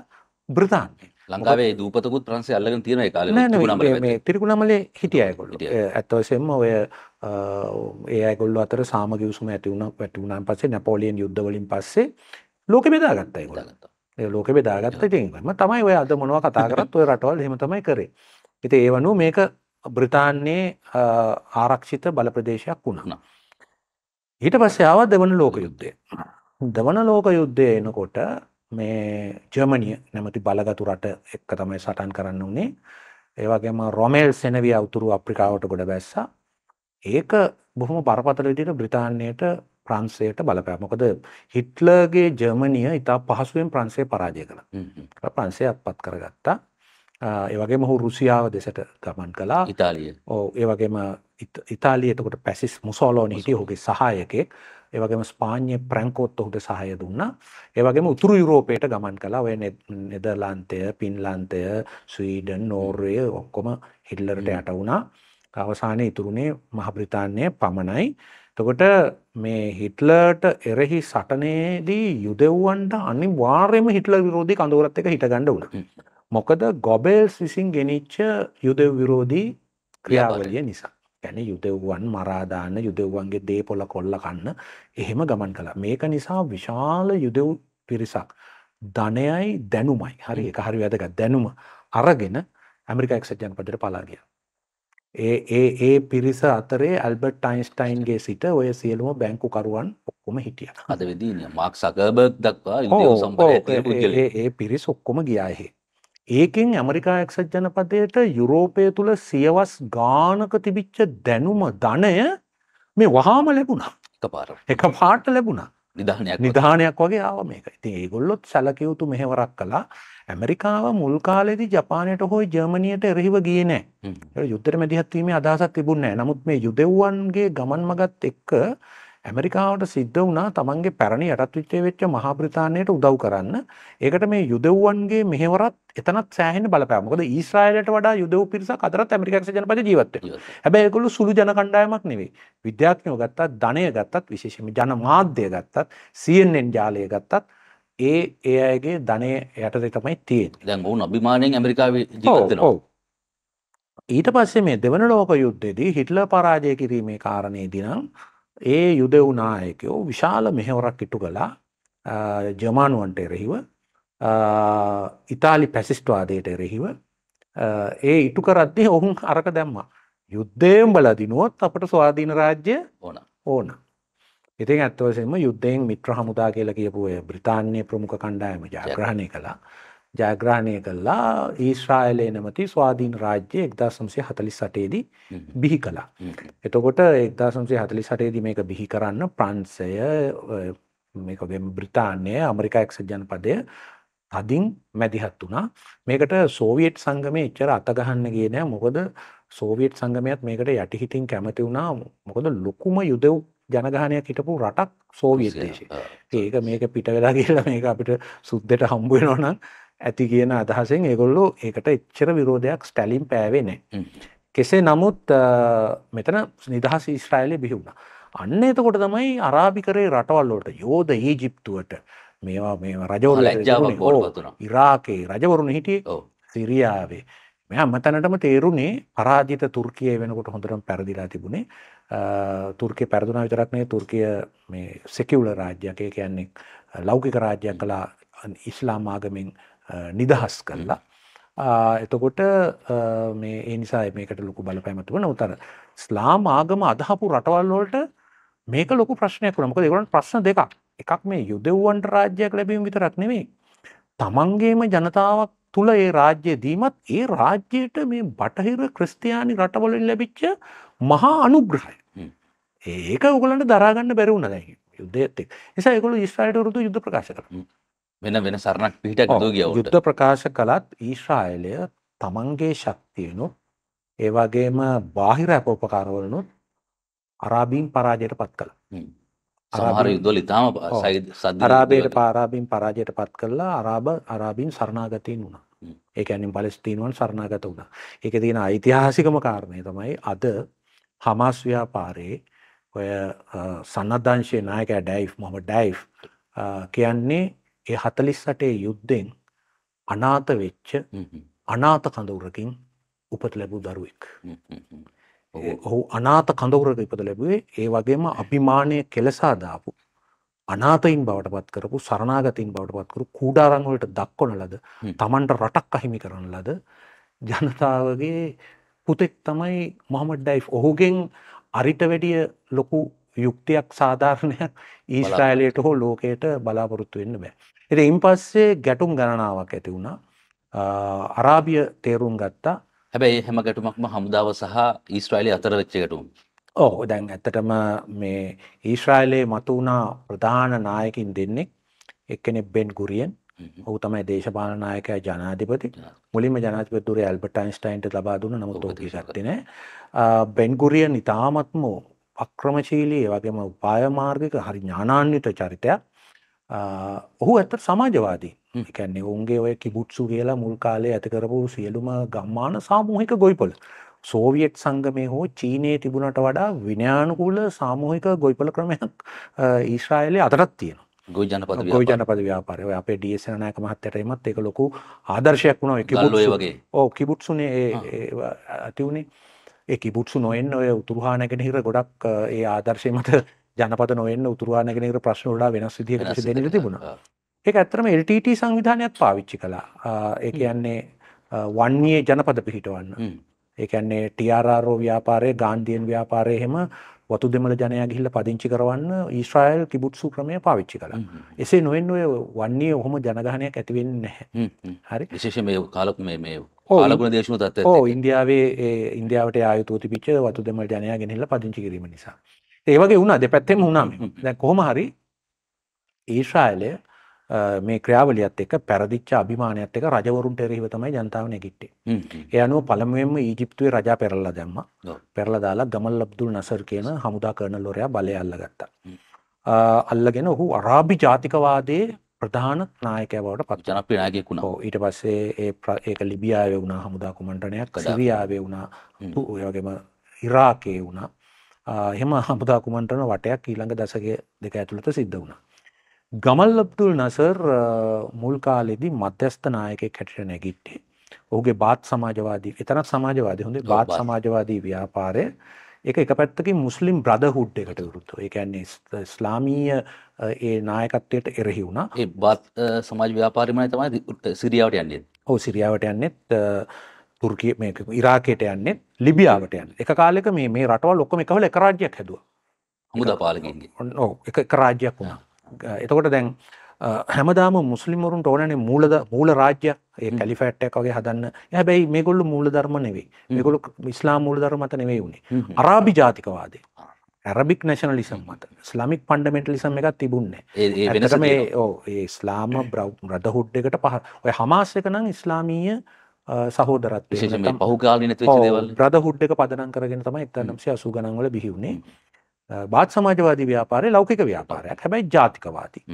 බ්‍රිතාන්‍යය. ලංකාවේ දූපතකුත් ප්‍රන්සේ අල්ලගෙන තියෙන ඒ කාලේ මේ තිරිකුණමලේ හිටිය අයගොල්ලෝ ඇත්ත වශයෙන්ම ඔය ඒ අයගොල්ලෝ අතර සාම කිවිසුම ඇති වුණා වැටි වුණාන් පස්සේ නැපෝලියන් යුද්ධ වලින් පස්සේ ලෝකෙ බෙදාගත්තා ඒගොල්ලෝ ඒ ලෝකෙ බෙදාගත්ත ඉතින් මම තමයි ඔය අද මොනවා කතා කරත් ඔය රටවල් එහෙම තමයි කරේ ඉතින් ඒ වනු මේක බ්‍රිතාන්‍යයේ ආරක්ෂිත බල ප්‍රදේශයක් වුණා ඊට පස්සේ ආවා දෙවන ලෝක යුද්ධය දෙවන ලෝක යුද්ධය එනකොට මේ ජර්මනිය නැමති බලගතු රට එක්ක තමයි සටන් කරන්න උනේ. ඒ වගේම රොමෙල් සෙනවිය උතුරු අප්‍රිකාවට ගොඩ බැස්සා. ඒක බොහොම බරපතල විදිහට බ්‍රිතාන්‍යයට ප්‍රන්සේට බලපෑ මොකද හිට්ලර්ගේ ජර්මනිය ඉතා පහසුවෙන් ප්‍රන්සේ පරාජය කළ ප්‍රන්සේ අත්පත් කරගත්තා ඒවගේ මොහු රුසියාව දෙසට ගමන් කලා ඉතාලිය ඕ ඒවගේම ඉතාලියතකොට පැසිස් මුසෝලෝන හිටිය හුගේ සහයකෙක් ඒ වගේම ස්පාඤ්ඤේ ප්‍රැන්කෝත් ඔහුට සහාය දුන්නා. ඒ වගේම උතුරු යුරෝපයට ගමන් කළා. ඔය නෙදර්ලාන්තය, පින්ලාන්තය, ස්වීඩන්, නෝර්වේ ඔක්කොම හිට්ලර්ට යට වුණා. අවසානයේ ඉතුරුනේ මහ බ්‍රිතාන්‍යය පමණයි. එතකොට මේ හිට්ලර්ට එරෙහි සටනේදී යුදෙව්වන්ට අනිවාර්යයෙන්ම හිට්ලර් විරෝධී කඳවුරත් එක හිටගන්න උනා. මොකද ගොබෙල්ස් විසින් ගෙනිච්ච යුදෙව් විරෝධී ක්‍රියාවලිය නිසා. කියන්නේ යුදෙව්වන් මරා දාන්න යුදෙව්වන්ගේ දේපොළ කොල්ල කන්න එහෙම ගමන් කළා. මේක නිසා විශාල යුදෙව් පිරිසක් ධනයයි දැනුමයි හරි එක හරි වැදගත් දැනුම අරගෙන ඇමරිකා එක්සත් ජනපදයට පලා ගියා. ඒ ඒ ඒ පිරිස අතරේ ඇල්බර්ට් අයින්ස්ටයින්ගේ සිට ඔය සියලුම බැංකු කරුවන් ඔක්කොම හිටිය. අද වෙදී මාක් සකබර්ග් දක්වා ඒ පිරිස ඔක්කොම ගියා එහෙ. ඒකෙන් ඇමරිකා එක්සත් ජනපදයට යුරෝපය තුළ සියවස් ගානක තිබිච්ච දැනුම ධනය මේ වහාම ලැබුණා එක පාර එක පාට ලැබුණා නිධානයක් නිධානයක් වගේ ආව මේක ඉති ඒගොල්ලොත් සැලකයුතු මෙහෙවරක් කලා ඇමරිකාව මුල්කාලෙද ජපානයට හෝ ජර්මණයට එරහිව ගිය නෑ යුත්තර මැදිහත්වීම අදහසක් තිබුණ නෑ නමුත් මේ යුදෙව්වන්ගේ ගමන් මගත් එක්ක ඇමරිකාවට සිද්ධ වුණා තමන්ගේ පැරණි යටත්විචය වෙච්ච මහා බ්‍රතාන්යට උදව් කරන්න ඒකට මේ යුදෙව්වන්ගේ මෙහෙවරත් එතනත් සෑහෙන බලපෑමකද ඊස්රායිලට වඩා යුදව පිරිස අතරත් ඇමරිකාක්ෂ ජනපද ජීවත්ව හැබැයිකුළු සුළු ජන කණ්ඩායමක් නෙවේ විද්‍යාඥයෝ ගත්තත් ධනය ගත්තත් විශේෂම ජන මාධ්‍යය ගත්තත් සියෙන් ජාලය ගත්තත් ඒ ඒ අයගේ ධනය යටතේ තමයි තියෙන් දැන් ඔවුන් අභිමානයෙන් ඇමරිකාව ජීවත්වෙනවා ඊට පස්සේ මේ දෙවන ලෝක යුද්ධෙදී හිටල පරාජය කිරීමේ කාරණයේදී නම් ඒ යුදෙව් නායකයෝ විශාල මෙහෙවරක් ඉටු කළා ජමානුවන්ට එරෙහිව ඉතාලි පැසිස්ට්වාදයට එරෙහිව ඒ ඉටු කරද්දේ ඔහුන් අරක දැම්මා යුද්ධයෙන් බලදිනුවොත් අපට ස්වාධීන රාජ්‍ය ඕන ඕන ඉතින් ඇත්තවසෙම යුද්ධයෙන් මිත්‍ර හමුදා කියලා කියපුය බ්‍රතාානය ප්‍රමුඛ කණ්ඩායම ජාග්‍රහණය කළා ජයග්‍රහණය කළා ඊශ්‍රායලය නැමති ස්වාධීන රාජ්‍යය එක්දා සම්සය හතලි සටේදී බිහි කලා. එතකොට එක්දා සම්සේ හතලි සටේදී මේක බිහි කරන්න ප්‍රන්සය බ්‍රතාානය අමරිකායක්ෂ ජනපදය අදින් මැදිහත් වුණා මේකට සෝවියට් සංගමය එච්චර අතගහන්න ගේ නෑ මොකද සෝවියට් සංගමයත් මේකට යටිහිතින් කැමති වුණා මොකද ලොකුම යුදෙව් ජනගානයක් හිටපු රටක් සෝවියට් දේශය ඒක මේක පිට වෙලා කියලා මේක අපිට සුද්දට හම්බුවෙනවනම් ඇති කියන අදහසෙන් ඒගොල්ලෝ ඒකට එච්චර විරෝධයක් ස්ටැලිම් පෑවෙනේ. කෙසේ නමුත් මෙතන නිදහස ඉස්රායිලේ බිහිවුණ. අන්න එතකොට තමයි අරාභිකරේ රටවල්ලෝට යෝධ ඒජිප්තුවට මේවා මේ රජවල ඉරාකේ රජවරුණ හිටිය සිරියාවේ. මෙයා මතනටම තේරුණේ පරාජිත තුර්කිය වෙනකොට හොඳරම් පැරදිලා තිබුණේ තුර්කය පැරදුනා විතරක්නේ තුර්කය මේ සෙකිවුල රාජ්‍යකය කියන්නේ ලෞකික රාජ්‍යයක් කලා ඉස්ලාම් ආගමෙන් නිදහස් කරලා එතකොට මේ ඒ නිසා මේකට ලොකු බලපෑමක් තිබුණා. උතන ස්ලාම් ආගම අදහපු රටවල් වලට මේක ලොකු ප්‍රශ්නයක් වුණා. මොකද ඒගොල්ලන්ට ප්‍රශ්න දෙකක්. එකක් මේ යුදෙව්වන්ට රාජ්‍යයක් ලැබීම විතරක් නෙමෙයි. තමන්ගේම ජනතාවක් තුළ ඒ රාජ්‍ය දීමත් ඒ රාජ්‍යයට මේ බටහිර ක්‍රස්තියානි රටවලින් ලැබිච්ච මහා අනුග්‍රහය. ඒක ඔගලන්ට දරාගන්න බැරි වුණා දැන්. යුද්ධයත් එක්ක. නිසා ඒගොල්ලෝ ඉස්රායෙල්ට විරුද්ධව යුද්ධ ප්‍රකාශ කරනවා. වෙන වෙන සරණක් පිහිටක් නැතුව ගියා උන්ට. යුද්ධ ප්‍රකාශ කළත් ඊශ්‍රායලය තමන්ගේ ශක්තියනොත් ඒ වගේම බාහිර අපෝපකාරවලනොත් අරාබීන් පරාජයට පත් කළා. සමහර යුද්ධවල ඉතාම අරාබියට පාරාබීන් පරාජයට පත් කළා අරාබ අරාබීන් සරණාගතයින් වුණා. ඒ කියන්නේ පැලස්තීනවන් සරණාගත වුණා. ඒකේ තියෙන ඓතිහාසිකම කාරණේ තමයි අද හමාස් ව්‍යාපාරයේ ඔය සන්නද්ධාංශයේ නායකයා ඩයිෆ් මොහොමඩ් ඩයිෆ් කියන්නේ ඒ හතලිස් සටේ යුද්ධෙන් අනාත වෙච්ච අනාත කඳවුරකින් උපත ලැබූ දරුවෙක්. ඔහු අනාත කඳවුරක ඉපද ලැබුවේ ඒ වගේම අභිමානය කෙලසාදාපු අනාතයින් බවට පත් කරපු සරනාගතයින් බවට පත්කරු කූඩාරංවලට දක්කොන ලද තමන්ට රටක් අහිමි කරන ලද ජනතාවගේ පුතෙක් තමයි මොහමඩ් ඩයි් ඔහුගෙන් අරිට වැඩිය ලොකු යුක්තියක් සාධාරණයක් ඊස්ට්‍රයිලයට හෝ ලෝකයට බලාපොරොත්තු වෙන්න බෑ එට එයින් පස්සේ ගැටුම් ගණනාවක් ඇති වුණා අරාබිය තේරුම් ගත්තා හැබැයි හැම ගැටුමක්ම හමුදාව සහ ඊස්ට්‍රයිලි අතර වෙච්ච ගැටුම් ඕ දැන් ඇත්තටම මේ ඊශ්‍රායිලයේ මතුවුණා ප්‍රධාන නායකින් දෙන්නෙක් එක්කෙනෙ බෙන් ගුරියන් ඔහු තමයි දේශපාලනායකය ජනාධිපති මුලින්ම ජනාතිපතුර ඇල්බටයින්ස්ටයින්ට ලබා දුන්න නමුත් ෝකී ශක්තිනය බෙන්ගුරියන් ඉතාමත්ම අක්‍රමශීලී වගේම උපායමාර්ගික හරි ඥානාන්විත චරිතයක් ඔහු ඇත්තට සමාජවාදී එකන්නේ ඔවුන්ගේ ඔය කිබුත්සු කියලා මුල් කාලය ඇතිකරපු සියලුම ගම්මාන සාමූහික ගොයිපොල. සෝවියට් සංගමය හෝ චීනයේ තිබුණට වඩා විනයානුකූල සාමූහික ගොයිපල ක්‍රමයක් ඊශ්‍රායිලය අතරත් තියෙන. ගොජනපද ගොජනපද ව්‍යාපාරය අපේ ඩියසන නායක මහත්තයටමත් එක ලොකු ආදර්ශයක් වුණා කිබුත්සු වගේ. ඔව් කිබුත්සුනේ ඇති උනේ ඒ කිබුත්සු නොෙන් ඔය උතුරුහානගෙන හිර ගොඩක් ඒ ආදර්ශය මත ජනපත නොවෙන්න උතුරවාන කෙනෙක ප්‍රශ්න වඩා වෙනස් විදිහට විසඳෙන්න තිබුණා. ඒක ඇත්තටම LTT සංවිධානයත් පාවිච්චි කළා. ඒ කියන්නේ වන්නියේ ජනපද පිහිටවන්න. ඒ කියන්නේ TRRO ව්‍යාපාරයේ ගාන්ධියන් ව්‍යාපාරයේ හැම වතු දෙමළ ජනයා ගිහිල්ලා පදිංචි කරවන්න ඊශ්‍රායල් කිබුට්සු ක්‍රමය පාවිච්චි කළා. එසේ නොවෙන්න ඔය වන්නේ ඔහොම ජනගහනයක් ඇති වෙන්නේ නැහැ. හරි. විශේෂයෙන් මේ කාලක මේ මේ කාලගුණ දේශන තත්ත්වය. ඔව් ඉන්දියාවේ ඉන්දියාවට ආයතෝ තිබිච්ච වතු දෙමළ ජනයා ගෙනහිල්ලා පදිංචි කිරීම නිසා. ඒවගේ වුණා දෙපැත්තෙම වුණාම දැ කොහොම හරි ඊශ්‍රායලය මේ ක්‍රියාවලියත් එක පැරදිච්ච අභිමානයත් එක රජවරුන්ට එරෙහිව තමයි ජනතාව නැගිට්ටේ. ඒ අනුව පළමුවෙන්ම ඊජිප්තුවේ රජා පෙරලා දැම්මා. පෙරලා දාලා ගමල් අබ්දුල් නසර් කියන හමුදා කර්නල්වරයා බලය අල්ලගත්තා. අල්ලගෙන ඔහු අරාබි ජාතිකවාදයේ ප්‍රධාන නායකය බවට පත් ජනප්‍රිය නායකයෙක් වුණා. ඔව් ඊට පස්සේ ඒ ඒක ලිබියාවේ වුණා හමුදා කුමන්ත්‍රණයක් සිරියාවේ වුණා. ඒ වගේම ඉරාකයේ වුණා. එහෙම හමුදා කුමන්ත්‍රණ වටයක් ඊළඟ දසක දෙක ඇතුළත සිද්ධ වුණා. ගමල් අබ්දුල් නසර් මුල් කාලෙදි මධ්‍යස්ථ නායකයෙක් හැටියට නැගිට්ටේ. ඔහුගේ බාත් සමාජවාදී එතරම් සමාජවාදී හොඳේ බාත් සමාජවාදී ව්‍යාපාරය ඒක එක පැත්තකින් මුස්ලිම් බ්‍රදර්හුඩ් එකට විරුද්ධව. ඒ කියන්නේ ඉස්ලාමීය ඒ නායකත්වයට එරෙහි වුණා. ඒ බාත් සමාජ ව්‍යාපාරයමයි තමයි සිරියාවට යන්නේ. ඔව් සිරියාවට යන්නේත් තුර්කිය මේ ඉරාකයට යන්නේ ලිබියාවට යන්න එක කාලෙක මේ මේ රටවල් ඔක්කොම එකවල එක රාජ්‍යයක් හැදුව හමුදා පාලකින්ගේ ඔ එක රාජ්‍යයක් වුණා එතකොට දැන් හැමදාම මුස්ලිමරුන්ට ඕනනේ මූලද මූල රාජ්‍ය ඒ කැලිෆෑට්ටක් වගේ හදන්න හැබැයි මේගොල්ලු මූල ධර්ම නෙවෙයි මේගොලු ඉස්ලා මූල ධර්ම මත නෙවෙයි වුණේ අරාබි ජාතිකවාදේ ඇරබික් නැශනලිසම් මත ස්ලාමික් පන්ඩමෙන්ටලිසම් එකක් තිබුන්නේ ඒ වෙනස මේ ඕ ඒ ස්ලාම බ්‍රව් රදහුඩ් එකට පහ ඔය හමාස් එක නම් ඉස්ලාමීය සහෝදරත්වය විශේෂයෙන් මේ පහුකාලීන වෙච්ච දේවල් බ්‍රදර්හුඩ් එක පදනම් කරගෙන තමයි 1980 ගණන් වල බිහි වුණේ. බාත් සමාජවාදී ව්‍යාපාරය ලෞකික ව්‍යාපාරයක්. හැබැයි ජාතිකවාදී.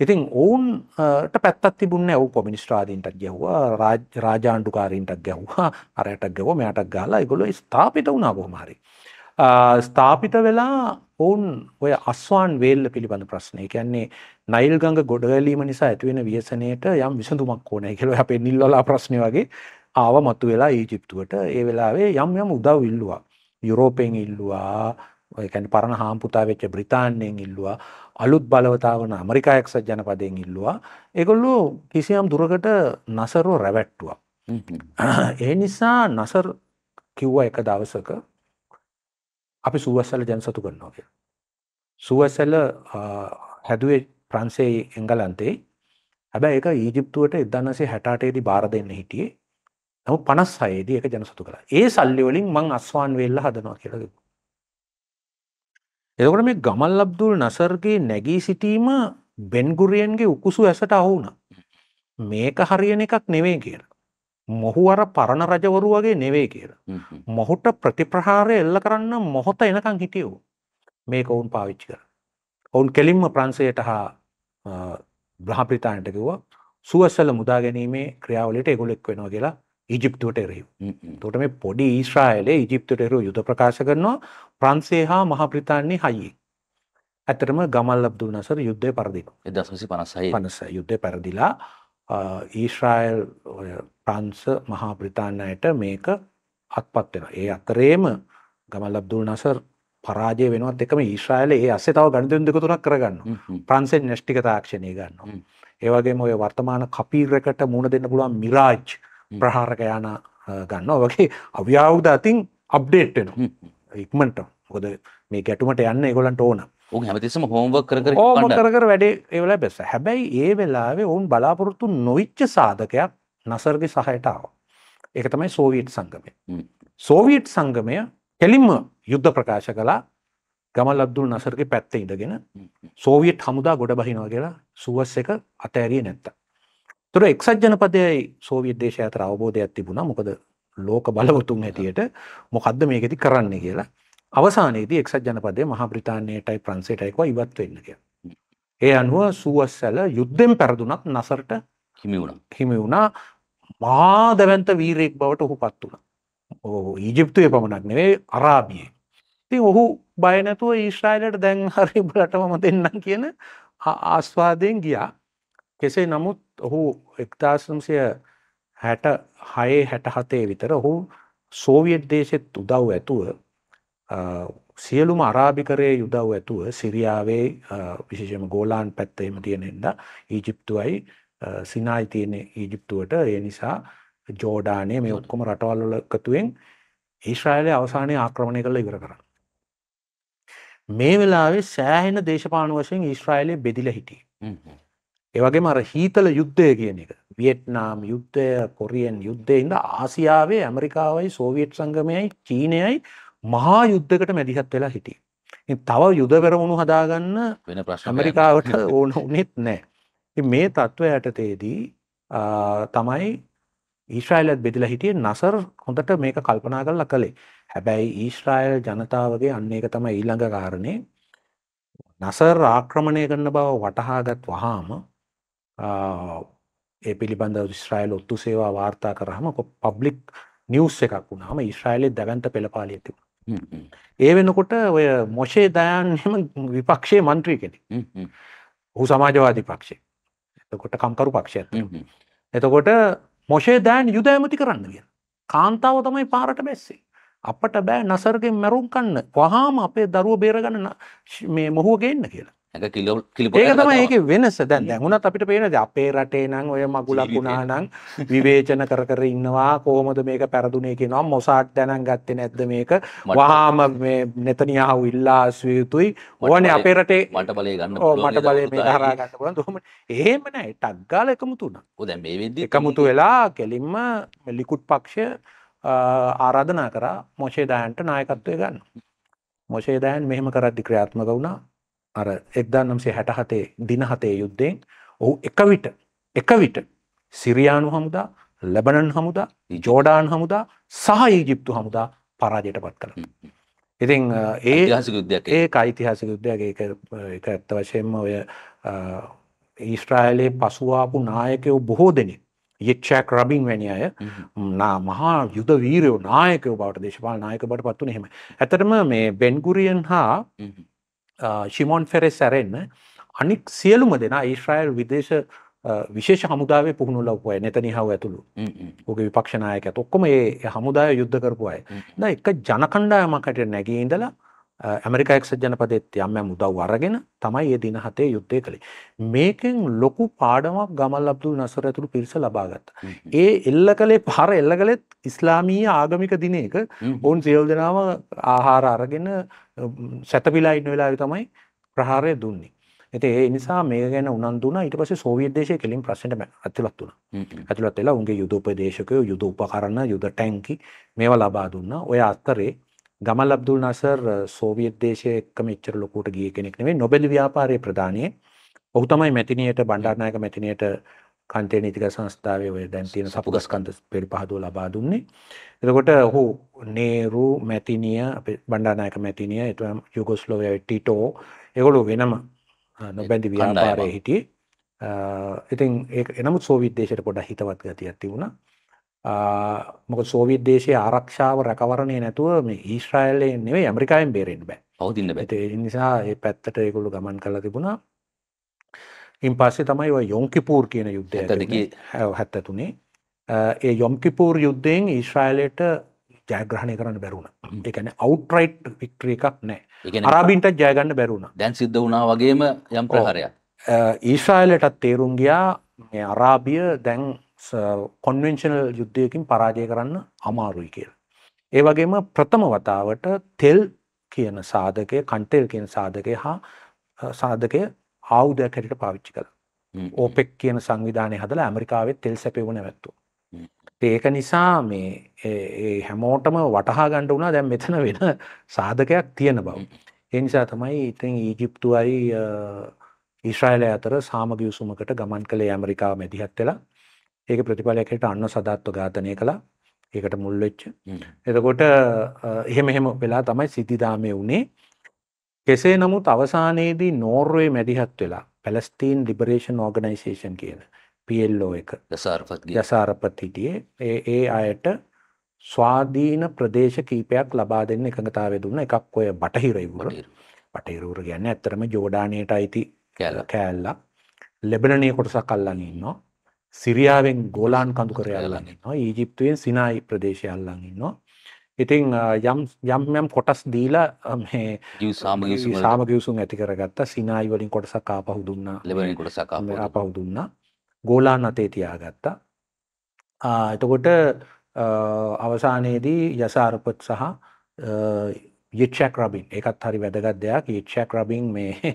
ඉතින් ඔවුන්ට පැත්තත් තිබුණ ඔව කොමිනිස්ට්‍රාදීන්ටක් ගැහවා රාජාණ්ඩුකාරීන්ටක් ගැහවා අරයටක් ගැව මෙයටක් ගාලා ගොල ස්ථාපිත වුණා කොහොමහරි. ස්ථාපිත වෙලා ඔවුන් ඔය අස්වාන් වේල්ල පිළිබඳ ප්‍රශ්නය කියන්නේ නයිල් ගඟ ගොඩවැලීම නිසා ඇතිවෙන ව්‍යසනයට යම් විසඳුමක් ඕනෑ කියලා අපේ නිල්වලා ප්‍රශ්න වගේ ආව මතු වෙලා ඊජිප්තුවට ඒ වෙලාවේ යම් යම් උදව් ඉල්ලුවා යුරෝපයෙන් ඉල්ලුවා ඒකැන පරණ හාම්පුතා වෙච්ච බ්‍රතාන්යෙන් ඉල්ලවා අලුත් බලවතාවන අමරිකායක්සත් ජනපදයෙන් ඉල්ලවා එකොල්ලු කිසියම් දුරකට නසරෝ රැවැට්ටුවක්. ඒ නිසා නසර් කිව්ව එක දවසක අපි සුවස්සල ජනසතු කරනවා කියලා. සුවස්සල හැදුවේ ප්‍රංශයේ එංගලන්තේ. හැබැයි ඒක ඊජිප්තුවට 1968 දී බාර දෙන්න හිටියේ. නමුත් 56 දී ඒක ජනසතු කළා. ඒ සල්ලි වලින් මං අස්වාන් වෙල්ල හදනවා කියලා කිව්වා. එතකොට මේ ගමල් අබ්දුල් නසර්ගේ නැගී සිටීම බෙන්ගුරියන්ගේ උකුසු ඇසට අහු වුණා. මේක හරියන එකක් නෙවෙයි කියලා. මොහු අර පරණ රජවරු වගේ නෙවෙයි කියලා. මොහුට ප්‍රතිප්‍රහාරය එල්ල කරන්න මොහොත එනකං හිටියව. මේක ඔවුන් පාවිච්චි කර. ඔවුන් කෙලින්ම ප්‍රන්සයට හා බ්‍රහප්‍රතාන්ට කිව්වා සුවස්සල මුදා ගැනීමේ ක්‍රියාවලට එගොලෙක් වෙනවා කියලා ඉජිප්තුවට එරෙහි. තොට මේ පොඩි ඊශ්‍රායලේ ඉජිප්තුට එරු යුද ප්‍රකාශ කරනවා ප්‍රන්සේ හා මහප්‍රතාන්නේ හයියේ. ඇතරම ගමල් අබ්දුල් නසර යුද්ධය පරදින. දසසි පනසයි පනස යුද්ධය පැරදිලා ඊශ්‍රායල් ප්‍රංශ මහා බ්‍රිතාන්‍යයට මේක අත්පත් වෙනවා. ඒ අතරේම ගමල් අබ්දුල් නසර් පරාජය වෙනවත් එකම ඊශ්‍රායල ඒ අස්සේ තව ගණිතයන් දෙක තුනක් කරගන්නවා. ප්‍රංශෙන් න්‍යෂ්ටික තාක්ෂණය ගන්නවා. ඒ වගේම ඔය වර්තමාන කපීරකට මුණ දෙන්න පුළුවන් මිරාජ් ප්‍රහාරක යාන ගන්නවා. වගේ අව්‍යාවුද අතින් අප්ඩේට් වෙනවා. ඉක්මනට. මොකද මේ ගැටුමට යන්න ඒගොල්ලන්ට ඕන. ඔවුන් හැමතිස්සම හෝම්වර්ක් කර කර ඕම කර කර වැඩේ ඒවලා බෙස්ස. හැබැයි ඒ වෙලාවේ ඔවුන් බලාපොරොත්තු නොවිච්ච සාධකයක් නසර්ග සහයට ආව. ඒක තමයි සෝවියට් සංගමය. සෝවියට් සංගමය කෙලින්ම යුද්ධ ප්‍රකාශ කළා ගමල් අබ්දුල් නසර්ගේ පැත්ත ඉඳගෙන සෝවියට් හමුදා ගොඩ බහිනවා කියලා සුවස් එක අතඇරිය නැත්ත. තුර එක්සත් ජනපදයයි සෝවියට් දේශය අතර අවබෝධයක් තිබුණා මොකද ලෝක බලවතුන් හැටියට මොකද්ද මේකෙති කරන්න කියලා අවසානයේදී එක්සත් ජනපදය මහා බ්‍රතාානයටයි ප්‍රන්සේටයිකව ඉවත් වෙන්න කිය. ඒ අනුව සුවස්සැල යුද්ධෙන් පැරදුනක් නසරට හිමි වුණා මාදවන්ත වීරයෙක් බවට ඔහු පත් වුණ. ඕ ඊජිප්තුය පමණක් නෙවේ අරාබිය. ති ඔහු බයනැතුව ඊශ්‍රයිලට දැන් හරි බලටමම දෙන්නම් කියන ආස්වාදයෙන් ගියා. කෙසේ නමුත් ඔහු එක්තාසම්සය හැට හයේ හැට හතේ විතර ඔහු සෝවියට් දේශෙත් උදව් ඇතුව සියලුම අරාභිකරය යුදව් ඇතුව සිරියාවේ විශේෂම ගෝලාන් පැත්තේම තියෙනෙන්ද ඊජිප්තුවයි සිනායි තියෙන ඊජිප්තුවට ඒ නිසා ජෝඩානය මේ ඔක්කොම රටවල්ල එකතුවෙන් ඊශ්‍රායිලය අවසානය ආක්‍රමණය කළ ඉවර කරන්න. මේ වෙලාවේ සෑහෙන දේශපාන වශයෙන් ඊශ්‍රායිලය බෙදිල හිටි. ඒවගේ මර හීතල යුද්ධය කියන එක වියට්නාම් යුද්ධය කොරියන් යුද්ධයඉද ආසියාවේ ඇමරිකාවයි සෝවියට් සංගමයයි චීනයයි මහා යුද්ධකට මැදිහත් වෙලා හිටිය. තව යුද පෙරමුණු හදාගන්න වෙන ප්‍රශ් ඇමරිකාවට ඕන උනෙත් නෑ මේ තත්ත්ව යටතේදී තමයි ඊශ්‍රයිලත් බෙදිලා හිටිය නසර් හොඳට මේක කල්පනා කරලා කළේ හැබැයි ඊශ්‍රායල් ජනතාවගේ අන්න එක තමයි ඊළඟ කාරණය නසර් ආක්‍රමණය කරන බව වටහාගත් වහාම ඒ පිළිබඳ ස්්‍රයිල් ඔත්තු සේවා වාර්තා කරහම පබ්ලික් නිියස් එකක් වුණහම ඉස්්‍රයිලෙ දැවන්ත පෙළපාලියතිව ඒ වෙනකොට ඔය මොෂේ දයන්ම විපක්ෂයේ මන්ත්‍රී කෙනෙ හු සමාජවාදී පක්ෂේ එතකොට කම්කරු පක්ෂයත් එතකොට මොෂේ දෑන් යුද ඇමති කරන්න කිය කාන්තාව තමයි පාරට බැස්සේ අපට බෑ නසර්ගෙන් මැරුම් කන්න වහාම අපේ දරුව බේරගන්න මේ මොහුව ගේන්න කියලා කිලෝ කිලි ඒක තම ඒක වෙනස දැන් දැහුණත් අපිට පේනද අපේ රටේ නං ඔය මගුලක් වුණානං විවේචන කර කර ඉන්නවා කොහොමද මේක පැරදුනේ කියෙනවා මොසාට් දැනන් ගත්තේ නැද්ද මේක වහාම නෙතනියාව ඉල්ලා ස්වයුතුයි ඕන අපේ රටේ මට බලය ගන්න මට බලය මේ හරගන්න පුලන් හොම ඒමන ටක්ගාල එකමුතුන ඔද මේ වෙද එකමුතු වෙලා කෙලින්ම ලිකුට් පක්ෂය ආරාධනා කර මොෂේදායන්ට නායකත්වය ගන්න මොෂේදයන් මෙහෙම කරද්දි ක්‍රියාත්මක වුණා අර 1967 දින 7 යුද්ධයෙන් ඔහු එක විට එක විට සිරියානු හමුදා, ලෙබනන් හමුදා, ජෝඩාන් හමුදා සහ ඊජිප්තු හමුදා පරාජයටපත් කළා. ඉතින් ඒ ඓතිහාසික යුද්ධයක් ඒක ඓතිහාසික යුද්ධයක් ඒක ඒක ඇත්ත වශයෙන්ම ඔය ඊශ්‍රායලයේ පසු ආපු නායකයෝ බොහෝ දෙනෙක් යෙච්චෑක් රබින් වැනි අය නා මහා යුද වීරයෝ නායකයෝ බවට දේශපාල නායක බවට පත් වුණේ එහෙම. ඇත්තටම මේ බෙන්ගුරියන් හා ශිමෝන් ෆෙරෙස් ඇරෙන්න්න අනික් සියලුම දෙෙන ඊශ්‍රයිල් විදේශ විශේෂ හමුදාවේ පුහුණු ලවපුය නැතනිහාව ඇතුළු ඕක විපක්ෂණයකඇත් ඔක්කොම ඒ හමුදාය යුද්ධ කරපුය ද එක ජනකණ්ඩායමකට නැගී ඉඳලා ඇමරිකා එක්සත් ජනපදෙත් යම් උදව් අරගෙන තමයි ඒ දින හතේ යුද්ධය කළේ. මේකෙන් ලොකු පාඩමක් ගමල් අබ්දුල් නසර ඇතුළු පිරිස ලබා ගත්තා. ඒ එල්ල කළේ පහර එල්ල කළෙත් ඉස්ලාමීය ආගමික දිනයක ඔවුන් සියලු දෙනාම ආහාර අරගෙන සැතපීලා ඉන්න වෙලාවේ තමයි ප්‍රහාරය දුන්නේ. ඉතින් ඒ නිසා මේක ගැන උනන්දු වුණා ඊට පස්සේ සෝවියට් දේශය කෙලින් ප්‍රශ්නෙට ඇතුළත් වුණා. ඇතුළත් වෙලා උන්ගේ යුද උපදේශකයෝ යුද උපකරණ යුද ටැංකි මේවා ලබා දුන්නා. ඔය අතරේ ගමල් අබ්දුල් නසර් සෝවියට් දේශය එක්කම එච්චර ලොකුට ගිය කෙනෙක් නෙවෙයි නොබෙල් ව්‍යාපාරයේ ප්‍රධානී. ඔහු තමයි මැතිනියට බණ්ඩාරනායක මැතිනියට කන්තේ නීතික සංස්ථාවේ ඔය දැන් තියෙන සපුගස්කන්ධ පෙරපහදුව ලබා දුන්නේ. එතකොට ඔහු නේරු මැතිනිය අපේ බණ්ඩාරනායක මැතිනිය එතුම යුගොස්ලෝවියාවේ ටිටෝ ඒගොල්ලෝ වෙනම නොබැඳි ව්‍යාපාරයේ හිටියේ. ඉතින් ඒ නමුත් සෝවියට් දේශයට පොඩ්ඩක් හිතවත් ගතියක් තිබුණා. මොක සෝවිත් දේශය ආරක්ෂාව රැකවරණය නැතුව මේ ඊශ්‍රයිල්ලය නෙවේ ඇමරිකායෙන් බේරෙන් බෑ පවතින්න බැතේ නිසා ඒ පැත්තට ඒකුළු ගමන් කළ තිබුණා ඉන් පස්සේ තමයි ඔය යොංකිපූර් කියන යුද්ධය හැත්තතුනේ ඒ යොම්කිපූර් යුද්ධයෙන් ඊශ්‍රයිලයට ජයග්‍රහණය කරන්න බැරුණ එකන අවට්රයිට් වික්ට්‍රිය එකක් නෑ අරාබින්ට ජයගන්න බැරුණ දැන් සිද්ධ වුණා වගේම යම් ප්‍රහරයක් ඊශ්‍රයිලටත් තේරුම් ගියා අරාබිය දැන් කොන්වෙන්ෂනල් යුද්ධයකින් පරාජය කරන්න අමාරුයි කියල. ඒ වගේම ප්‍රථම වතාවට තෙල් කියන සාධකය කන්ටෙල් කියන සාධකය හා සාධකය ආවුදයක් හැට පාවිච්චි කළ ඕපෙක් කියන සංවිධානය හදලා ඇමරිකාවෙත් තෙල් සැපවුණ නැත්තු. ඒක නිසා මේ හැමෝටම වටහා ගණඩ වුණා දැම් මෙතන වෙන සාධකයක් තියෙන බව. ඒ නිසා තමයි ඉතින් ඊජිප්තුවයි ඊශ්‍රයිල අතර සාමගියුසුමකට ගමන් කළේ ඇමරිකා මැදිහත් වෙලා ඒක ප්‍රතිඵලයක් හැට අන්න සදාත්ව ඝාතනය කළා ඒකට මුල් වෙච්ච එතකොට එහෙම එහෙම වෙලා තමයි සිද්ධිදාමය වුණේ කෙසේ නමුත් අවසානයේදී නෝර්වේ මැදිහත් වෙලා පැලස්තීන් ලිබරේෂන් ඕගනයිසේෂන් කියන පල්ලෝ එක යසාරපත් හිටියේ ඒ ඒ අයට ස්වාධීන ප්‍රදේශ කීපයක් ලබා දෙන්න එකඟතාවය දුන්න එකක් ඔය බටහිරයිවර බටහිරුර ගැන්න ඇත්තරම ජෝඩානයට අයිති කෑල්ලක් ලෙබනනය කොටසක් කල්ලන්න ඉන්නවා සිරියාවෙන් ගෝලාන් කඳුකරය අල්ලන් ඉන්නවා ඊජිප්තුවෙන් සිනායි ප්‍රදේශය අල්ලන් ඉන්නවා ඉතිං යම් යම් යම් කොටස් දීලා මේ සාම ගියසුම් ඇති කරගත්ත සිනායි වලින් කොටසක් ආපහු දුන්නා ලෙබනින් කොටසක් ආපහු දුන්නා ගෝලාන් අතේ තියාගත්තා එතකොට අවසානයේදී යසාරපත් සහ යච්චක් රබින් එකත් හරි වැදගත් දෙයක් යච්චක් රබින් මේ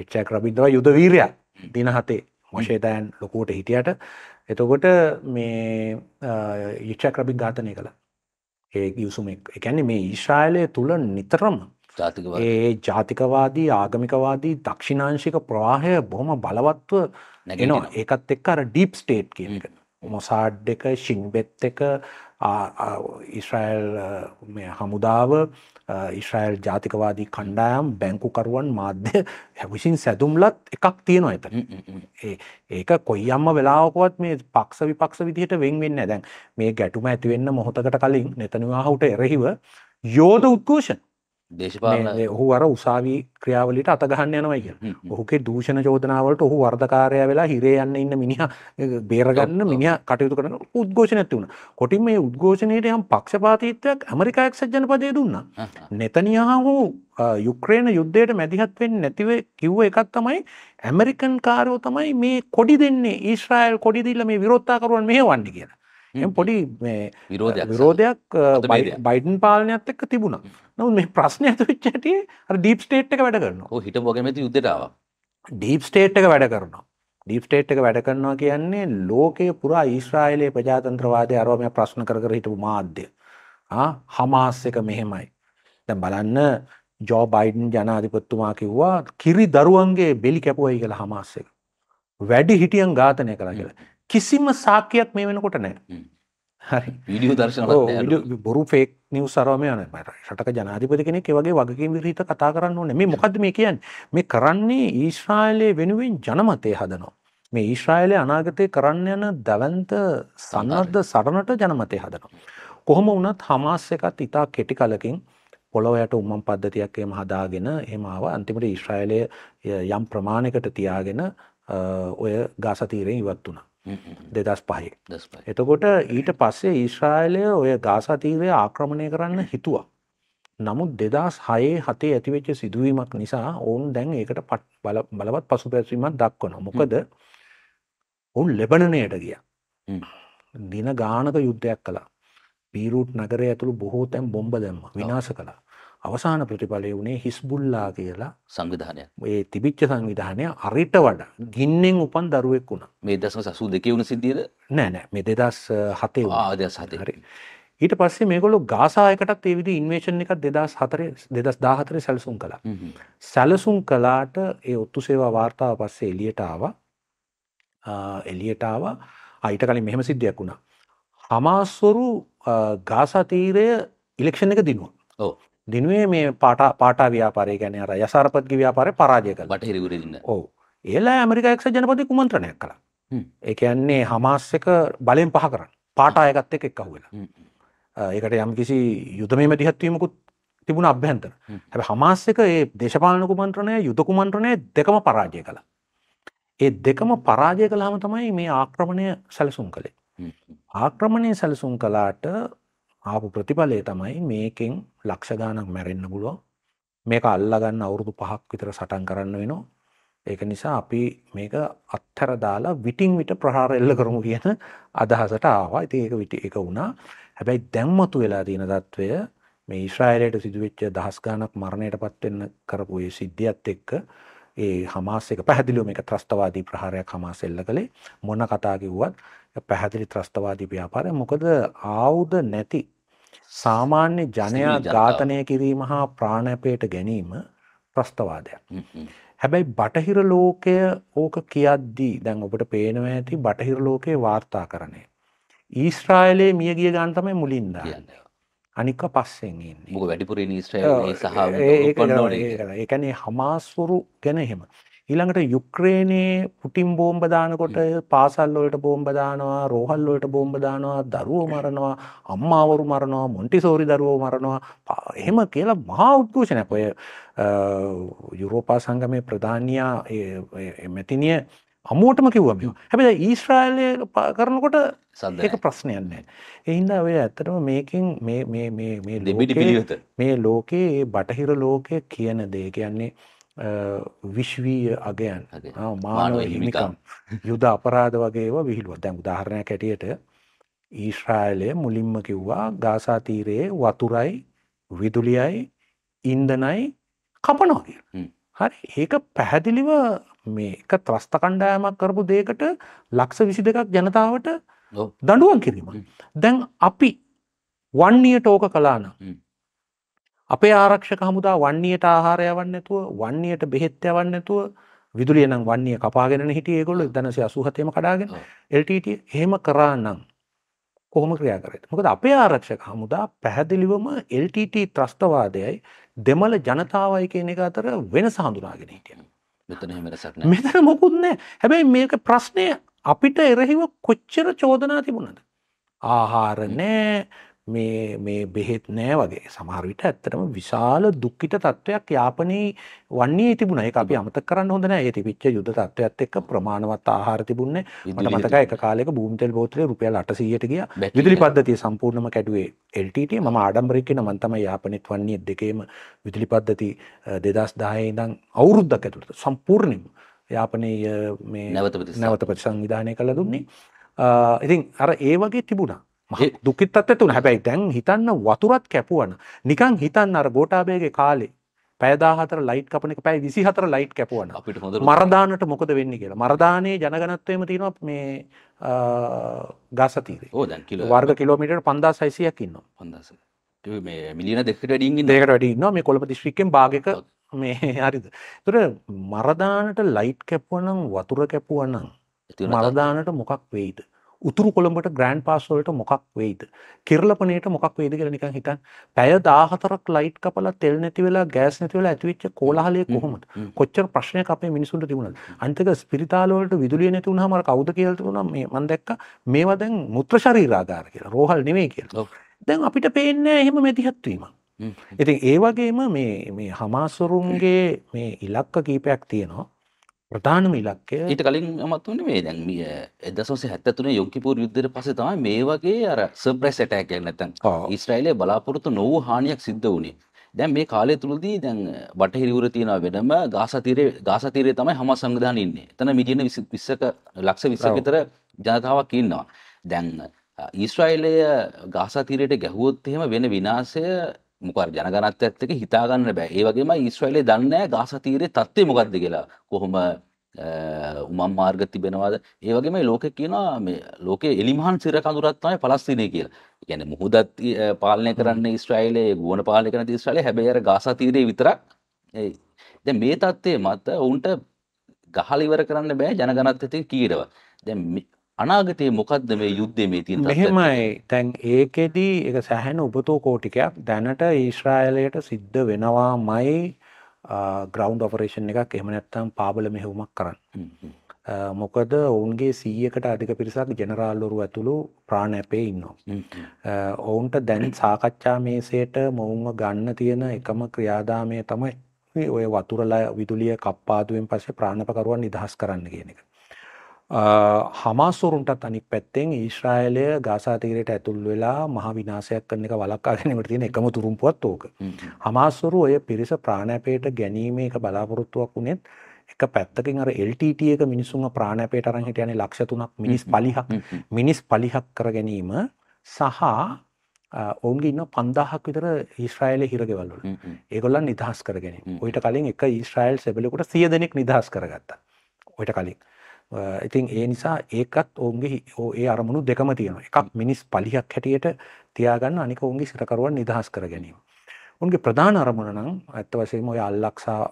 එච්චක් රබින් දව යුද වීරයක් දින හතේ මොශේතෑන් ලොකෝට හිටියට එතකොට මේ යක්ෂක්‍රබි ඝාතනය කළ ඒ ගියසුම එකැන මේ ඊශ්‍රායිලය තුළ නිතරම ඒ ජාතිකවාදී ආගමිකවාදී දක්ෂිණංශික ප්‍රවාහය බොහොම බලවත්ව නැගෙනවා ඒකත් එක් අර ඩීප් ස්ටේට් කියන මොසාඩ් එක ශිංබෙත් එක ඉස්රයිල් හමුදාව ඉශ්‍රයිල් ජාතිකවාදී කණ්ඩායම් බැංකුකරුවන් මාධ්‍ය විසින් සැදුම්ලත් එකක් තියෙනවා එතන ඒක කොයියම්ම වෙලාවකොත් මේ පක්ෂ විපක්ෂ විදිහට වෙන්වෙන්න දැන් මේ ගැටුම ඇතිවෙන්න මොහොතකට කලින් නැතනිවාහුට එරෙහිව යෝධ උත්කෝෂණ ඔහු අර උසාවී ක්‍රියාවලට අතගහන්න යනවයික ඔහුකේ දූෂණ චෝදනාවලට ඔහු වර්ධකාරය වෙලා හිරේ යන්න ඉන්න මිනිහ බේරගන්න මිනි කටයුතු කරන උද්ඝෝෂණ ඇතිවුණ කොටින් මේ උද්ඝෝෂණයට යම් පක්ෂපාතීත්වයක් ඇමරිකායක් සජ්ජන පදය දුන්න නැතනියහු යුක්්‍රේණ යුද්ධයට මැදිහත්වෙන් නැතිව කිව්ව එකත් තමයි ඇමරිකන් කාරයෝ තමයි මේ කොඩි දෙන්නේ ඊස්රායිල් කොඩිදිල්ල මේ විරොත්තාකරුවන් මේ වන්න කියලා එම් පොඩි විරෝධයක් බයිඩන් පාලනයක් එක්ක තිබුණා නමුත් මේ ප්‍රශ්නය ඇතු විච්චටිය ඩීප් ස්ටේට් එක වැඩ කරනවා හිට බොගමති යුද්ධටාව ඩීප් ස්ටේට් එක වැඩ කරනවා ඩීප් ස්ටේට් එක වැඩ කරනවා කියන්නේ ලෝකය පුරා ඊශ්‍රායිලයේ ප්‍රජාතන්ත්‍රවාදය අරෝමය ප්‍රශ්න කර හිටපු මාධ්‍ය හමාස් එක මෙහෙමයි දැ බලන්න ජෝ බයිඩන් ජනාධිපත්තුමා කිව්වා කිරි දරුවන්ගේ බෙලි කැපුවයි කියලා හමාස්සක වැඩි හිටියන් ඝාතනය කළ කියලා කිසිම සාකයක් මේ වෙනකොට නෑ හරි වීඩියෝ දර්ශන බොරු ෆෙක් නිව සරම යන රටක ජනාධිපති කෙනෙක් වගේ වගකින් විරහිත කතා කරන්න ඕන මේ මොකද මේ කියන් මේ කරන්නේ ඊශ්‍රායලය වෙනුවෙන් ජනමතය හදනවා මේ ඊශ්‍රායලය අනාගතය කරන්න යන දැවන්ත සන්නර්ධ සරණට ජනමතය හදනවා කොහොම වනත් හමාස් එකත් ඉතා කෙටි කලකින් පොළොවයට උම්මන් පද්ධතියක් එම හදාගෙන එමාව අන්තිමට ඊශ්‍රායලය යම් ප්‍රමාණකට තියාගෙන ඔය ගාසතීරයෙන් ඉවත් වුණා දෙදස් පහේ එතකොට ඊට පස්සේ ඊශ්‍රායිලය ඔය ගාසාතීරය ආක්‍රමණය කරන්න හිතුවා. නමුත් දෙදස් හයේ හතේ ඇතිවෙච්ච සිදුවීමක් නිසා ඔවුන් දැන් ඒකට පට් බලවත් පසු පැසීමක් දක්වන මොකද ඔවුන් ලෙබනනයට ගිය දින ගානක යුද්ධයක් කලා පීරුට් නගරය ඇතුළු බොහෝ තැම් බොම්බ දැම්ම විනාස කලා අවසාන ප්‍රතිඵලය වුණේ හිස්බුල්ලා කියලා සංවිධානය ඒ තිබිච්ච සංවිධානය අරිට වඩ ගින්නෙන් උපන් දරුවෙක් වුණ මේ දස සසූ දෙක වුණ සිද්ධියද නෑනෑ මෙ දෙදස් හතේ ආදස් හතහරි ඊට පස්සේ මේගොලු ගාසායකටත් ඒවිදි ඉන්වේෂන් එකක් දෙදස් හතරේ දෙදස් දාහතරය සැලසුම් කළා සැලසුම් කලාට ඒ ඔත්තු සේවා වාර්තාව පස්සේ එලියටාව එලියටාව අයිට කලින් මෙහෙම සිද්ධියක් වුණා හමාස්වරු ගාසා තීරය ඉලෙක්ෂණ එක දිනුව දිනුවේ මේ පාට පාටා ව්‍යාපාරය ගැන අර යසාරපත්ගේ ව්‍යාපාරය පරාජය කළ බටහිරගුර දින්න ඕ ඒලා ඇමරිකා එක්ස ජනපති කුමන්ත්‍රණයක් කළා ඒකයන්නේ හමාස් එක බලෙන් පහ කරන්න පාටායකත් එක එක් අහුවෙලා ඒකට යම් කිසි යුදමේම දිහත්වීමකුත් තිබුණ අභ්‍යන්තර හැබ හමාස්සක ඒ දේශපාලන කුමන්ත්‍රණය යුද කුමන්ත්‍රණය දෙකම පරාජය කළ ඒ දෙකම පරාජය කළහම තමයි මේ ආක්‍රමණය සැලසුම් කළේ ආක්‍රමණය සැලසුම් කලාට ආපු ප්‍රතිඵලය තමයි මේකෙන් ලක්ෂ ගානක් මැරෙන්න්න පුළුවන් මේක අල්ලගන්න අවුරුදු පහක් විතර සටන් කරන්න වෙනවා ඒක නිසා අපි මේක අත්හැර දාලා විටිං විට ප්‍රහාර එල්ල කරමු කියන අදහසට ආවා ඉති ඒක විට එක වුණා හැබැයි දැම්මතු වෙලා තියෙන තත්ත්වය මේ ඊශ්‍රායිලයට සිදුවෙච්ච දහස් ගානක් මරණයට පත්වෙන්න කරපු ඒ සිද්ධියත් එක්ක ඒ හමාස් එක පැහැදිලිව මේක ත්‍රස්තවාදී ප්‍රහාරයක් හමාස් එල්ල කළේ මොන කතා කිව්වත් පැහැදිලි ත්‍රස්තවාදී ව්‍යාපාරය මොකද ආවුද නැති සාමාන්‍ය ජනයා ඝාතනය කිරීම හා ප්‍රාණපයට ගැනීම ප්‍රස්තවාදයක්. හැබැයි බටහිර ලෝකය ඕක කියද්දී දැන් ඔබට පේනව ඇති බටහිර ලෝකයේ වාර්තා කරණය. ඊස්ට්‍රායිලයේ මියගිය ගාන තමයි මුලින්ද කියන්නේ. අනික පස්සෙන් ඉන්නේ. මොකද වැඩිපුර ඉන්නේ ඊස්ට්‍රායිල් සහ ඒකනේ හමාස්වරු ගැන එහෙම. ඊළඟට යුක්්‍රේණයේ පුටින් බෝම්බ දානකොට පාසල් වලට බෝම්බ දානවා රෝහල් වලට බෝම්බ දානවා දරුවෝ මරනවා අම්මාවරු මරනවා මොන්ටිසෝරි දරුවෝ මරනවා එහෙම කියලා මහා උද්ඝෝෂණයක් ඔය යුරෝපා සංගමේ ප්‍රධානියා මැතිනිය අමුවටම කිව්වම හැබැයි ඊස්රායිලය කරනකොට ඒක ප්‍රශ්නයක් නෑ. එහින්දා ඔය ඇත්තටම මේකින් මේ මේ මේ මේ ලෝකේ මේ ලෝකේ බටහිර ලෝකය කියන දේ කියන්නේ විශ්වීය අගයන් මානව හිමිකම් යුද අපරාධ වගේ විහිළුව දැන් උදාහරණයක් ඇටියට ඊශ්‍රායලය මුලින්ම කිව්වා ගාසා තීරයේ වතුරයි විදුලියයි ඉන්දනයි කපනවා කිය හරි ඒක පැහැදිලිව මේක ත්‍රස්ත කණ්ඩායමක් කරපු දේකට ලක්ෂ විසි දෙකක් ජනතාවට දඩුවන් කිරීම දැන් අපි වන්නේිය ටෝක කලානම් අපේ ආරක්ෂක හමුදා වන්නේට ආහාරය යවන්නේ නැතුව වන්නේට බෙහෙත් යවන්නේ නැතුව විදුලිය නම් වන්නේ කපාගෙන හිටියේ ඒගොල්ලෝ 1987ෙම කඩාගෙන LTT එහෙම කරා නම් කොහොම ක්‍රියා කරේද මොකද අපේ ආරක්ෂක හමුදා පැහැදිලිවම LTT ත්‍රස්තවාදයයි දෙමළ ජනතාවයි කියන එක අතර වෙනස හඳුනාගෙන හිටියා මෙතන එහෙම රසක් නැහැ මෙතන මොකුත් නැහැ හැබැයි මේක ප්‍රශ්නේ අපිට එරෙහිව කොච්චර චෝදනා තිබුණද ආහාර නැහැ මේ මේ බෙහෙත් නෑ වගේ සමහරවිට ඇත්තටම විශාල දුක්කිට තත්ත්වයක් යාපනයේ වන්නේ තිබුණ එක අපි අමත කරන්න හොඳ නෑ ඒ තිබිච්ච යුද තත්ත්වයක් එක්ක ප්‍රමාණවත් ආහාර තිබුණේ මට මතකයි එක කාලයක භූමිතෙල් බෝතලේ රුපියල් 800ට ගියා විදුලි පද්ධතිය සම්පූර්ණම කැඩුවේ LTT මම ආඩම්බරයෙන් කියන මම තමයි යාපනයේත් වන්නේ දෙකේම විදුලි පද්ධති 2010 ඉඳන් අවුරුද්දක් ඇතුළත සම්පූර්ණයෙන්ම යාපනයේ මේ නැවත ප්‍රතිසංවිධානය කළ දුන්නේ ඉතින් අර ඒ වගේ තිබුණා දුකිත් අත්තත් වන හැබැයි දැන් හිතන්න වතුරත් කැපුවන නිකං හිතන්න අර ගෝටාබේගේ කාලේ පෑදාහතර ලයිට් කපන පැයි විසි හතර ලයිට් කැපුවන අපිට හොඳ මරදානට මොකද වෙන්න කියලා මරදානය ජනගනත්වයම තියෙනත් මේ ගාසතීරේ ඕදැන් කිල වර්ග කිලෝමිට පන්දා සයිසියක් ඉන්න පන්දස මිලින දෙකට ඩිගින් දෙකට වැඩින්න මේ කොළඹ දිශ්‍රිකෙන් භාගක මේ හරිද තුර මරදානට ලයිට් කැපුවනම් වතුර කැපුවනම් මරදානට මොකක් වෙයිද උතුරු කොළඹට ග්‍රෑන්් පාස්වලට මොකක් වෙයිද. කිරලපනයට මොකක් වේද කරනික හිතන් පැය දාහතරක් ලයිට් කපල තෙල් නැතිවෙලා ගෑස් නැතිවල ඇතිවිච්ච කෝලාහලය කොහොමට කොච්චර ප්‍රශ්නය අපේ මිනිසුන්ට තිබුණ අන්තක ස්පිරිතාලවලට විදුලිය නැතිවුණ හමර කවුද කියලතුුණ මේ මන්දැක්ක මේවදැන් මුත්‍රශරී රාගාර කියලා රෝහල් නෙවේ කියලා. දැන් අපිට පේන්න එහෙම මැදිහත්වීම. ඉතින් ඒවගේම මේ හමාසුරුන්ගේ මේ ඉලක්ක කීපයක් තියෙනවා ප්‍රධානම ඉලක්කය ඊට කලින් මත්තුන්නේ මේ දැන් මිය 1973 යොම් කිපූර් යුද්ධයට පස්සේ තමයි මේ වගේ අර සර්ප්‍රයිස් ඇටැක් එක නැත්තම් ඊශ්‍රායලයේ බලාපොරොත්තු නොවූ හානියක් සිද්ධ වුණේ. දැන් මේ කාලය තුලදී දැන් බටහිර යුර තියෙනවා වෙනම ගාසා තීරේ ගාසා තීරේ තමයි හමාස් සංවිධානය ඉන්නේ. එතන මිලියන 20ක ලක්ෂ 20ක විතර ජනතාවක් ඉන්නවා. දැන් ඊශ්‍රායිලය ගාසා තීරයට ගැහුවොත් එහෙම වෙන විනාශය මොකද ජනගණත්වයත් එක්ක හිතා ගන්න බෑ. ඒ වගේම ඊශ්‍රායලයේ දන්නේ නැහැ ගාසා තීරයේ තත්ත්වය මොකද්ද කියලා. කොහොම උමම් මාර්ග තිබෙනවද? ඒ වගේම ලෝකේ කියනවා මේ ලෝකේ එලිමහන් සිර කඳුරක් තමයි පලස්තීනය කියලා. يعني මුහුදත් පාලනය කරන්න ඊශ්‍රායලයේ ගුවන පාලනය කරන ඊශ්‍රායලයේ හැබැයි අර ගාසා තීරයේ විතරක් දැන් මේ தත්ත්වයේ මත උන්ට ගහලා ඉවර කරන්න බෑ ජනගණත්වයේ තියෙන කීරව. දැන් අනාගතයේ මොකක්ද මේ යුද්ධය මේ තියෙන මෙහෙමයි දැන් ඒකෙදි ඒක සැහැණ උපතෝ කෝටිකයක් දැනට ඊශ්‍රායලයට සිද්ධ වෙනවාමයි ග්‍රවන්් ඔපරේෂන් එකක් එහෙම නැත්තම් පාබල මෙහෙවුමක් කරන්න මොකද ඔවුන්ගේ සීයකට අධික පිරිසක් ජනරාල්ලොරු ඇතුළු ප්‍රාණැපේ ඉන්නවා ඔවුන්ට දැන් සාකච්ඡා මේසයට මොවුන්ව ගන්න තියෙන එකම ක්‍රියාදාමය තමයි ඔය වතුරලා විදුලිය කප්පාදුවෙන් පස්සේ ප්‍රාණපකරුවන් නිදහස් කරන්න කියන එක හමාසොරුන්ටත් අනික් පැත්තෙන් ඊශ්‍රායලය ගාසාතීරයට ඇතුල් වෙලා මහ විනාශයක් කරන එක වලක්කා ගැනීමට තියෙන එකම තුරුම්පුවත් ඕක. හමාසොරු ඔය පිරිස ප්‍රාණැපයට ගැනීමේ එක බලාපොරොත්තුවක් වුණෙත් එක පැත්තකින් අර LTT එක මිනිසුන්ව ප්‍රාණැපයට අරන් හිට යන්නේ ලක්ෂ 3ක් මිනිස් 500ක් මිනිස් 500ක් කර ගැනීම සහ ඔවුන්ගේ ඉන්න 5000ක් විතර ඊශ්‍රායෙලේ හිරගෙවල් වල. ඒගොල්ලන් නිදහස් කර ගැනීම. ඔයිට කලින් එක ඊශ්‍රායෙල් සෙබලෙකුට 100 දෙනෙක් නිදහස් කරගත්තා. ඔයිට කලින්. ඉතින් ඒ නිසා ඒකත් ඔවුන්ගේ ඒ අරමුණු දෙකම තියෙනවා. එකක් මිනිස් පලියක් හැටියට තියාගන්න අනික ඔවුන්ගේ සිරකරුවන් නිදහස් කර ගැනීම. උන්ගේ ප්‍රධාන අරමුණ නම් ඇත්ත වශයෙන්ම ඔය අල්ලක්සා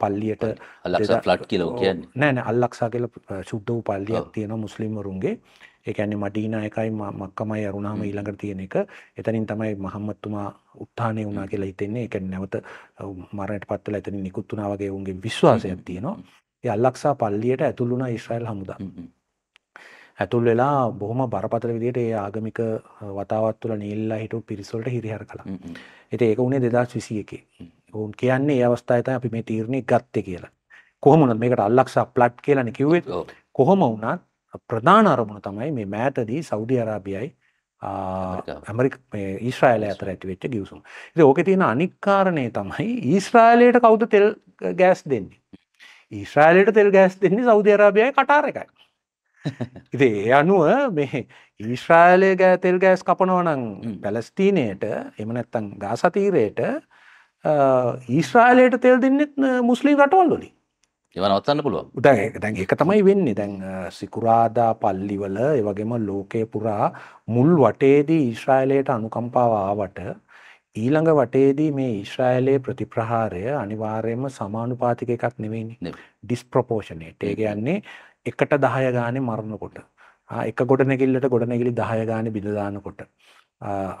පල්ලියට අල්ලක්සා ෆ්ලට් කියලා කියන්නේ. නෑ නෑ අල්ලක්සා කියලා සුද්ධ වූ පල්ලියක් තියෙනවා මුස්ලිම්වරුන්ගේ. ඒ කියන්නේ මඩීනා එකයි මක්කමයි අරුණාම ඊළඟට තියෙන එක. එතනින් තමයි මහම්මත්තුමා උත්හානය වුණා කියලා හිතෙන්නේ. ඒ කියන්නේ නැවත මරණයටපත් වෙලා එතනින් නිකුත් වුණා වගේ වුන්ගේ විශ්වාසයක් තියෙනවා. ඒ අල්ලක්සා පල්ලියට ඇතුල් වුණා ඊශ්‍රායල් හමුදා. ඇතුල් වෙලා බොහොම බරපතල විදිහට ඒ ආගමික වතාවත් තුළ නීල්ලා හිටපු පිරිස වලට හිරිහැර කළා. ඉතින් ඒක උනේ 2021. ඔවුන් කියන්නේ ඒ අවස්ථාවේ තමයි අපි මේ තීරණය ගත්තේ කියලා. කොහොම වුණත් මේකට අල්ලක්සා ප්ලට් කියලානේ කිව්වේ. කොහොම වුණත් ප්‍රධාන අරමුණ තමයි මේ මෑතදී සෞදි අරාබියයි ඇමරික ඊස්්‍රායිල අතර ඇතිවෙච්ච ගිවසුම්. ඉතින් ඕකේ තියෙන අනික් කාරණේ තමයි ඊස්රායලයට කවුද තෙල් ගෑස් දෙන්නේ. ඊශ්‍රාලයට තෙල් ගෑස් දෙන්නේ සෞධ අරාබියයි කටාර එකයි. ඉති ඒ අනුව මෙ ඊශ්‍රායලය ගෑ තෙල් ගෑස් කපනවනං පැලස්තීනයට එමනැත්තං ගාසතීරයට ඊශ්‍රාලයට තෙල් දෙන්නෙත් මුස්ලිම් රටවල්ලොලි ඒවනවත්තන්න පුළුව දැන් එක තමයි වෙන්නේ දැන් සිකුරාදා පල්ලිවල ඒවගේම ලෝකය පුරා මුල් වටේදී ඊශ්‍රායලයට අනුකම්පාව ආවට ඊළඟ වටේදී මේ ඊශ්‍රායලයේ ප්‍රතිප්‍රහාරය අනිවාර්යයෙන්ම සමානුපාතික එකක් නෙවෙයිනේ. ඩිස්ප්‍රොපෝෂනේට්. ඒ කියන්නේ 1ට 10 ගානේ මරනකොට. ආ එක ගොඩනැගිල්ලට ගොඩනැගිලි 10 ගානේ බිඳ දානකොට.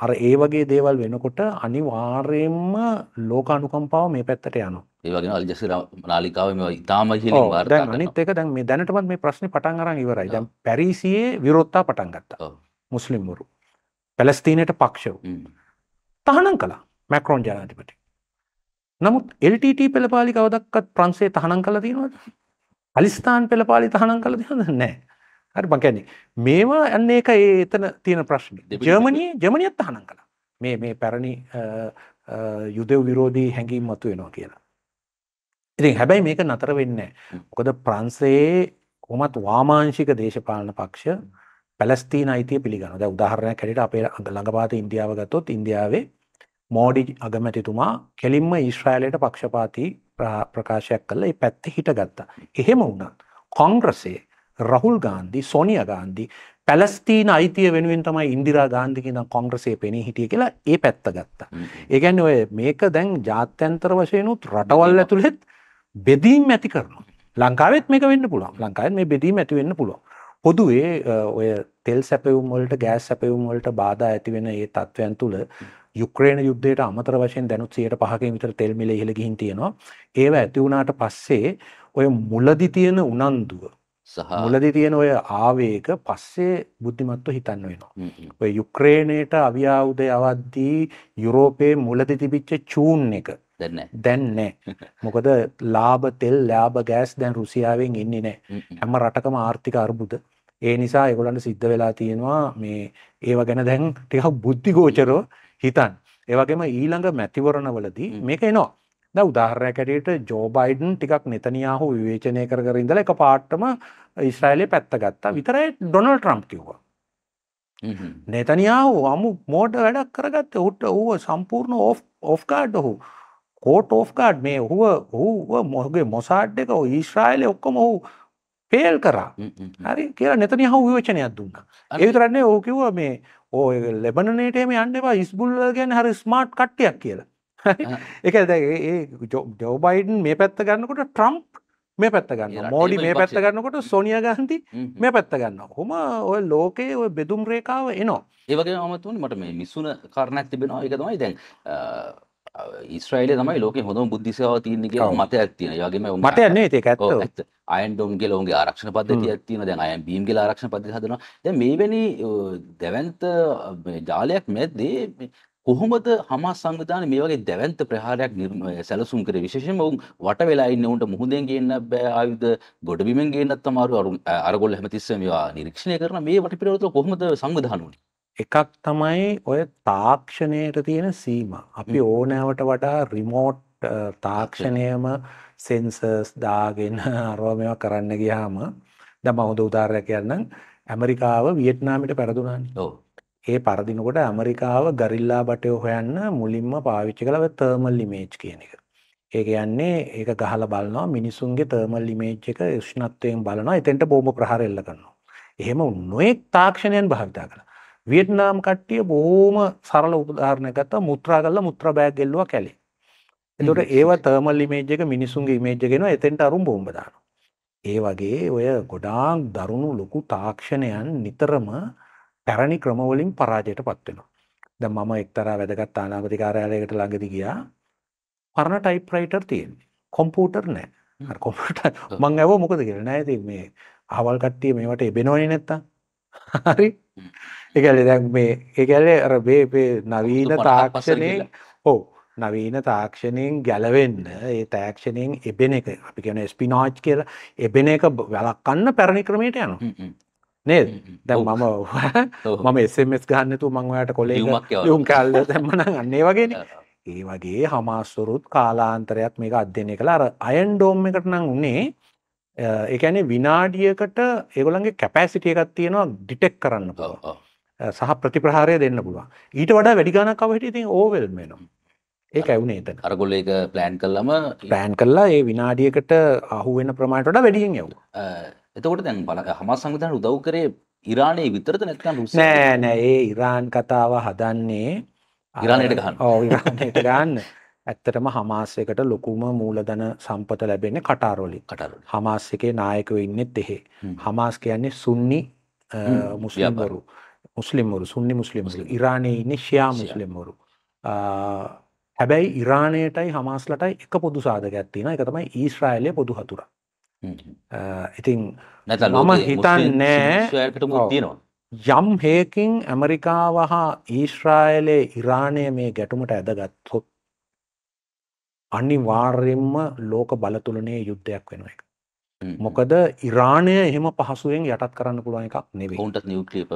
අර ඒ වගේ දේවල් වෙනකොට අනිවාර්යයෙන්ම ලෝක අනුකම්පාව මේ පැත්තට යනවා. ඒ වගේ අල්ජසීරා නාලිකාවේ මේ ඉතාම ඉහළින් වාර්තා කරනවා. දැන් අනිත් එක දැන් මේ දැනටමත් මේ ප්‍රශ්නේ පටන් අරන් ඉවරයි. දැන් පැරිසියේ විරෝධතා පටන් ගත්තා. මුස්ලිම්වරු. පැලස්තීනයට පක්ෂව. තහනම් කළා මැක්‍රෝන් ජනාධිපති. නමුත් LTT පෙළපාලි කවදක්වත් ප්‍රංශේ තහනම් කළා තියෙනවද? අලිස්ථාන් පෙළපාලි තහනම් කළා තියෙනවද? නැහැ. හරි මං කියන්නේ මේවා අන්න ඒක ඒ එතන තියෙන ප්‍රශ්නේ. ජර්මනියේ ජර්මනියත් තහනම් කළා. මේ මේ පැරණි යුදෙව් විරෝධී හැඟීම් මතුවෙනවා කියලා. ඉතින් හැබැයි මේක නතර වෙන්නේ නැහැ. මොකද ප්‍රංශයේ කොහොමත් වාමාංශික දේශපාලන පක්ෂ පැලස්තීන අයිතිය පිළිගන්න දැ උදාහරණයක් හැට අපේ ළඟපාත ඉන්දියාව ගත්තොත් ඉන්දියාවේ මෝඩි අගමැතිතුමා කෙලින්ම ඊශ්‍රායලයට පක්ෂපාති ප්‍රකාශයක් කල පැත්ත හිටගත්තා. එහෙම වුණත් කොංග්‍රසේ රහුල් ගාන්දි සොනිය ගාන්දි පැලස්තීන අයිතිය වෙනුවෙන් තමයි ඉන්දිරා ගාන්ධිකින කොංග්‍රසේ පෙනී හිටිය කියලා ඒ පැත්ත ගත්තා. ඒගැන් ඔය මේක දැන් ජාත්‍යන්තර වශයනුත් රටවල් ඇතුළෙත් බෙදීම් ඇති කරනවා. ලංකාවෙත් මේක වෙන්න පුළුවන් ලංකාව මේ බෙදීම ඇතිවෙන්න පුළුවන් පොදුවේ ඔය තෙල් සැපවුම්වලට ගෑස් සැපවුම්වලට බාධ ඇතිවෙන ඒ තත්ත්වයන් තුළ යුක්්‍රේණ යුද්ධයට අමතර වශයෙන් දැනුත් සයට පහකින් විතර තෙල්මිල ඉහළගිහින් තියෙනවා ඒව ඇතිවුණට පස්සේ ඔය මුලදි තියෙන උනන්දුව සහ මුලදි තියෙන ඔය ආවේක පස්සේ බුද්ධිමත්ව හිතන්න වෙනවා ඔය යුක්්‍රේණයට අවියාවුදය අවද්දී යුරෝපයේ මුලදි තිබිච්ච චූන් එක දැන්නෑ මොකද ලාබ තෙල් ලාබ ගෑස් දැන් රුසියාවෙන් ඉන්නේ නෑ හැම රටකම ආර්ථික අර්බුද ඒ නිසා ඒගොල්ලන්ට සිද්ධ වෙලා තියෙනවා මේ ඒව ගැන දැන් ටිකක් බුද්ධිගෝචරව හිතන්. ඒ වගේම ඊළඟ මැතිවරණවලදී මේක එනවා. දැන් උදාහරණයක් ඇරෙට ජෝ බයිඩන් ටිකක් නෙතනියාහු විවේචනය කර කර ඉඳලා එකපාරටම ඊශ්‍රායලයේ පැත්ත ගත්තා. විතරයි ඩොනල්ඩ් ට්‍රම්ප් කිව්වා. නෙතනියාහු අමු මෝඩ වැඩක් කරගත්තේ. උට ඌව සම්පූර්ණ ඔෆ් ඔෆ් ගාඩ් ඔහු. කෝට් ඔෆ් ගාඩ් මේ ඔහුව ඔහුව මොහුගේ මොසාඩ් එක ඔහු ඊශ්‍රායලයේ ඔක්කොම ඔහු ෆේල් කරා හරි කියලා නැතන හු විවචනයක් දුන්න ඒතරන්නේ ඕකිව මේ ඕ ලැබනට මේ අන්නවා ඉස්බුල්ල ගැන හරි ස්මාර්ට් කට්ටයක් කියලා එක ඒ ජෝබයිඩන් මේ පැත්ත ගන්නකොට ට්‍රම්ප් මේ පැත්ත ගන්න මෝඩි මේ පැත්ත ගන්නකොට සොනිය ගන්ති මේ පැත්ත ගන්න හොම ඔය ලෝකයේ ඔය බෙදුම් රේකාව එනවා ඒවගේ අමතුන් මට මේ මිස්සුන කරණයක් තිබෙනවා එක තමයි දැන් ඉස්්‍රයිල තමයි ලෝක හොඳම බුද්ධිසාව තියන්නේ කිය මත ඇත්තින යගේම මට යන්නේ ඒක ඇත් ඇත් අයන්ඩෝම්ගේ ලෝන්ගේ ආරක්ෂණ පද්ධති ඇත්තින දැන් අයම් බීම්ගේ ආරක්ෂණ පදි හදනවා ද මේවැනි දැවන්ත ජාලයක් මැද්දේ කොහොමද හමා සංවිධාන මේ වගේ දැවන්ත ප්‍රහාරයක් සැලසුම් කර විශේෂම ඔවුන් වට වෙලායින්න ඔවුන්ට මුහුදෙන් ගේන්න බෑ ආයුධ ගොඩබිමෙන් ගේන්නත් අමාරු අරගොල්ල හැමතිස්සම මේවා නිරීක්ෂණය කරන මේ වටපිටාවතුල කොහොමද සංවිධාන වුණේ එකක් තමයි ඔය තාක්ෂණයට තියෙන සීම. අපි ඕනෑවට වඩා රිමෝට් තාක්ෂණයම සෙන්සර්ස් දාගෙන අරෝමය කරන්න ගියාම ද මහුද උදාරයක් කියන්නම් ඇමරිකාව වියට්නාමිට පැරදුනන් ඒ පරදිනකොට ඇමරිකාව ගරිල්ලා බටය හොයන්න මුලින්ම පාවිච්චි කළව තර්මල් ලිමේච් කියන එක. ඒ කියන්නේ ඒක ගහල බලනවා මිනිසුන්ගේ තර්මල් ලිමේච් එක ෂ්නත්වයෙන් බලනවා එතෙන්ට බෝම ප්‍රහරෙල්ල කරනවා. එහෙම නොයෙක් තාක්ෂණයන් භාවිතා කළ වියට්නාම් කට්ටිය බොහෝම සරල උදාහරණ ගත මුත්‍රා කල්ල මුත්‍ර බෑග් ගෙල්ලුව කැලේ එතොට ඒවා තර්මල් ඉමේජ් එක මිනිසුන්ගේ ඉමේජ්ගෙන එතෙන්ට අරුම් බෝම්බදාන ඒ වගේ ඔය ගොඩාක් දරුණු ලොකු තාක්ෂණයන් නිතරම පැරණි ක්‍රමවලින් පරාජයට පත්වෙනවා ද මම එක්තරා වැදගත් ආනාපති කාරයාලයකට ළඟදි ගියා පරණ ටයිප්‍රයිටර් තියෙන්නේ කොම්පූටර් නෑ කොමට මං ඇව මොකද කියෙන නෑ ඇති මේ අවල් කට්ටිය මේවට එබෙනවනි නැත්තා හරි එකල දැන් මේ එකලේ අර බේපේ නවීන තාක්ෂණයෙන් ඕ නවීන තාක්ෂණයෙන් ගැලවෙන්න ඒ තාක්ෂණයෙන් එබෙන එක අපි කියන ස්පිනාච් කියලා එබෙන එක වැලක්කන්න පැරණි ක්‍රමයට යනු නේද දැන් මම මම එස්මස් ගන්නතු මංවයට කොලේ යුම් කල්ද දැම්මන ගන්නේ වගෙන ඒ වගේ හමාස්සුරුත් කාලාන්තරයක් මේක අධ්‍යනය කළ අර අයන්ඩෝම් එකට නම් උනේ එකැන විනාඩියකට ඒගොලන්ගේ කැපෑසිටිය එකක් තියෙනවා ඩිටෙක් කරන්න පවා සහ ප්‍රතිප්‍රහාරය දෙන්න පුළුවන් ඊට වඩා වැඩිගානක් අවහිට ඉතින් ඕවෙල්ම් වෙනවා ඒක ඇවුනේ එතන අරගොල්ල ඒක ප්ලෑන් කළම ප්ලෑන් කළා ඒ විනාඩියකට අහුවෙන ප්‍රමාණයට වඩා වැඩියෙන් යවුව එතකොට දැන් බල හමස් සංවිධානයට උදව් කරේ ඉරානයේ විතරද නැත්නම් රුසියාවද නෑ නෑ ඒ ඉරාන් කතාව හදන්නේ ඉරානයට ගන්න ඔව් ඉරානයට ගන්න ඇත්තටම හමාස් එකට ලොකුම මූලධන සම්පත ලැබෙන්නේ කටාර් වලින්. කටාර්. හමාස් එකේ නායකයෝ ඉන්නෙත් එහෙ. හමාස් කියන්නේ සුන්නි මුස්ලිම්වරු. මුස්ලිම්වරු සුන්නි මුස්ලිම්ල ඉරාණය ඉන්න ශයා මුස්ලිම්වරු හැබැයි ඉරාණයටයි හමාස්ලටයි එක පොදු සාධක ඇත්තින එක තමයි ඊස්රායිලය පොදු හතුර ඉතින් මම හිතන් නෑ යම් හේකින් ඇමරිකාව හා ඊශ්‍රායලයේ ඉරාණය මේ ගැටුමට ඇදගත්හොත් අනි වාර්යෙන්ම ලෝක බලතුලනේ යුද්ධයක් වෙන එක මොකද ඉරාණය එහෙම පහසුවෙන් යටත් කරන්න පුළුවන් එකක් නෙවේ ඔුන්ට නිියක්්‍රීප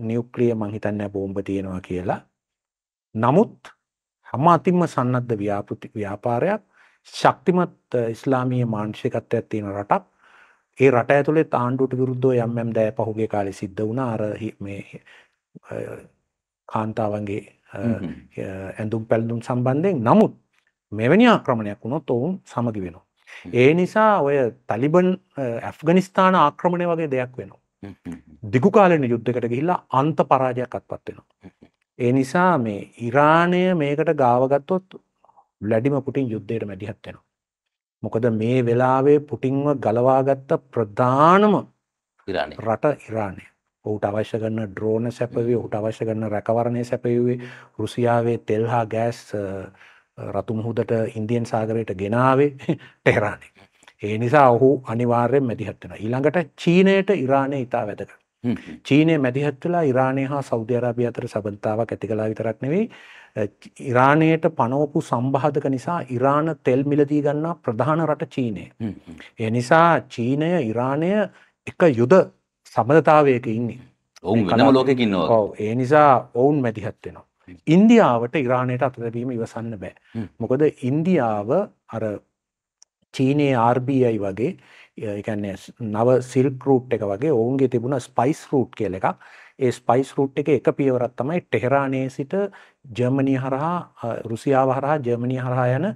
නියුක්ලිය මං හිතන්නේ බෝම්බ තියෙනවා කියලා. නමුත් හැම අතින්ම සන්නද්ධ ව්‍යාපෘති ව්‍යාපාරයක් ශක්තිමත් ඉස්ලාමීය මානසිකත්වයක් තියෙන රටක්. ඒ රට ඇතුලේ ආණ්ඩුවට විරුද්ධව යම් යම් දෑ පහුගිය කාලේ සිද්ධ වුණා අර මේ කාන්තාවන්ගේ ඇඳුම් පැළඳුම් සම්බන්ධයෙන්. නමුත් මෙවැනි ආක්‍රමණයක් වුණොත් ඔවුන් සමගි වෙනවා. ඒ නිසා ඔය තලිබන් ඇෆ්ගනිස්ථාන ආක්‍රමණය වගේ දෙයක් වෙනවා. දිගුකාලන යුද්ධකට ගිහිල්ලා අන්ත පරාජයක් අත්පත් වෙනවා. ඒ නිසා මේ ඉරාණය මේකට ගාවගත්තොත් ලැඩිම පුටින් යුද්ධයට මැදිහත් වෙනවා. මොකද මේ වෙලාවේ පුටින්ව ගලවාගත්ත ප්‍රධානම රට ඉරාණය ඔහුට අවශ්‍ය කරන ඩ්‍රෝන සැපවේ ඔහුට අවශ්‍ය කරන රැකවරණය සැපයුවේ රුසියාවේ තෙල් හා ගෑස් රතුමුහුදට ඉන්දියන් සාගරයට ගෙනාවේ ටෙහරාණය ඒ නිසා ඔහු අනිවාර්යෙන් මැදිහත් වෙනවා. ඊළඟට චීනයට ඉරානය ඉතා වැදගත්. චීනය මැදිහත් වෙලා ඉරානය හා සෞදි අරාබිය අතර සබඳතාවක් ඇති කළා විතරක් නෙවෙයි ඉරානයට පනවපු සම්බාධක නිසා ඉරාන තෙල් මිලදී ගන්නා ප්‍රධාන රට චීනය. ඒ නිසා චීනය ඉරානය එක යුද සබඳතාවයක ඉන්නේ. ඔවුන් වෙනම ලෝකකින්නවා. ඔව් ඒ නිසා ඔවුන් මැදිහත් වෙනවා. ඉන්දියාවට ඉරාණයට අතදැබීම ඉවසන්න බෑ. මොකද ඉන්දියාව අර චීනයේ RBI වගේ එකන්නේ නව සිල්ක් රූට් එක වගේ ඔවුන්ගේ තිබුණ ස්පයිස් රූට් කියල එකක් ඒ ස්පයිස් රූට් එක එක පියවරත් තමයි ටෙහෙරානයේ සිට ජර්මණය හරහා රුසියාව හරහා ජර්මණය හරහා යන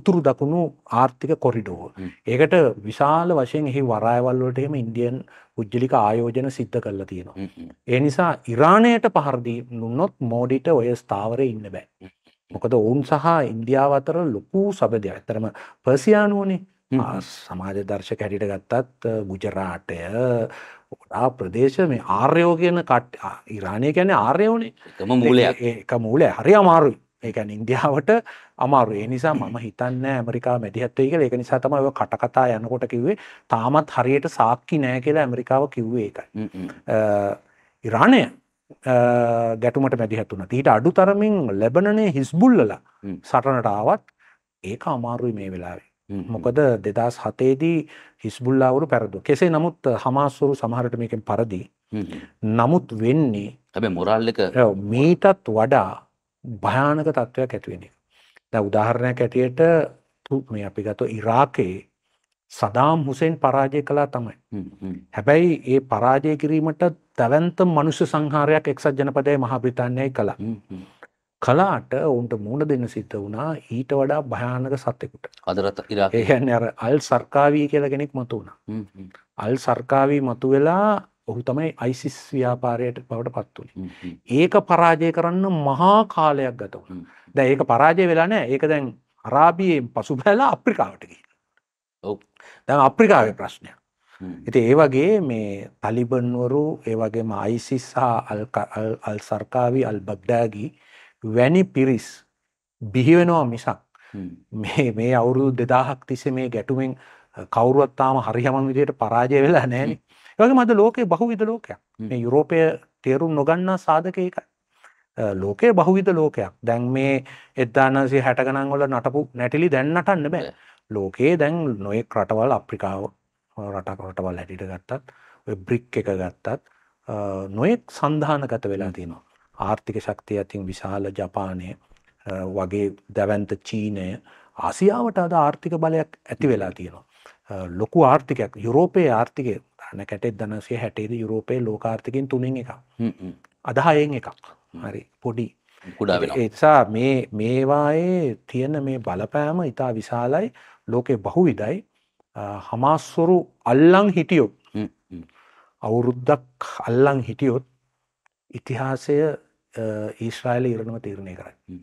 උතුරු දකුණු ආර්ථික කොරිඩෝ. ඒකට විශාල වශයෙන් එහි වරායවල්ලට එහෙම ඉන්දියන් පුද්ජලික ආයෝජන සිද්ධ කරලා තියෙනවා. ඒ නිසා ඉරාණයට පහරදී නුන්නොත් මෝඩිට ඔය ස්ථාවර ඉන්න බෑ. මොකද ඔවුන් සහ ඉන්දියාව අතර ලොකු සබදයක් ඇතරම පර්සියානුවනේ සමාජ දර්ශක හැටිට ගත්තත් ගුජරාටය ඩා ප්‍රදේශ මේ ආර්යෝ කියන කට් ඉරාණය ගැන ආර්යෝනේ එකම මූලයක් එක මූලය හරි අමාරුයි ඒකැන ඉන්දියාවට අමාරු ඒ නිසා මම හිතන්න ඇමරිකා මැදිහත්වයි කියලා ඒක නිසා තමයි ඔය කටකතා යනකොට කිව්වේ තාමත් හරියට සාක්කි නෑ කියලා ඇමරිකාව කිව්වේ එකයි. ඉරාණය ගැටුමට මැදිහත්වන ඊට අඩු තරමින් ලැබනනේ හිස්බුල්ලලා සටනට ආවත් ඒක අමාරුයි මේ වෙලාවේ මොකද දෙදස් හතේදී හිස්බුල්ලාවරු පැරදු කෙසේ නමුත් හමාස්සුරු සමහරට මේකෙන් පරදි නමුත් වෙන්නේ හැබ මොරල්ලක මීටත් වඩා භයානක තත්ත්වයක් ඇතිවෙන දැ උදාහරණයක් ඇටියට මේ අපි ගත ඉරාකයේ සදාම් හුසෙන් පරාජය කලා තමයි. හැබැයි ඒ පරාජය කිරීමට දැවන්ත මනුෂ්‍ය සංහාරයක් එක්සත් ජනපදය මහා බ්‍රිතාන්‍යයි කලා. කලාට ඔවුන්ට මුණ දෙන්න සිත වුණා ඊට වඩා භයානක සත්‍යකුට අදරත ඒයන් අර අල් සර්කාවී කියල කෙනෙක් මතු වුණ. අල් සර්කාවී මතු වෙලා ඔහු තමයි අයිසිස් ව්‍යාපාරයට බවට පත්තුනි. ඒක පරාජය කරන්න මහා කාලයක් ගතවන. දැ ඒක පරාජය වෙලා නෑ ඒක දැන් අරාබියෙන් පසු බැලා අප්‍රිකාවටකි. දැන් අප්‍රිකාවේ ප්‍රශ්නයක්. ඉතින් ඒ වගේ මේ තලිබන්වරු ඒ වගේම ISIS සහ අල් සර්කාවි අල් බග්ඩාගි වැනි පිරිස් බිහි වෙනවා මිසක් මේ මේ අවුරුදු 2000ක් තිස්සේ මේ ගැටුමෙන් කවුරුවත් තාම හරියම විදිහට පරාජය වෙලා නැහැ නේ. ඒ වගේම අද ලෝකේ බහුවිධ ලෝකයක්. මේ යුරෝපය තේරුම් නොගන්නා සාධක ඒකයි. ලෝකයේ බහුවිධ ලෝකයක්. දැන් මේ 1960 ගණන් වල නටපු නැටිලි දැන් නටන්න බෑ. ලෝකයේ දැන් නොය රටවල් අප්‍රිකාව රටක් රටවල් හැටිට ගත්තත් බ්‍රික් එක ගත්තත් නොයෙක් සන්ධානගත වෙලා තියෙනවා. ආර්ථික ශක්තිය ඇතින් විශාල ජපානය වගේ දැවන්ත චීනය ආසියාවට අද ආර්ථික බලයක් ඇති වෙලා තියෙනවා. ලොකු ආර්ථිකයක් යුරෝපයේ ආර්ථිකය න කැටෙත් දනසේ හැටේද යුරෝපයේ ලෝකාර්ථිකින් තුනෙන් එකක් අදහයෙන් එකක් හරි පොඩි එසා මේවායේ තියෙන මේ බලපෑම ඉතා විශාලයි ලෝකෙ බහු විදයි හමාස්වරු අල්ලං හිටියොත් අවුරුද්දක් අල්ලං හිටියොත් ඉතිහාසය ඊශ්‍රායිල ඉරණම තීරණය කරයි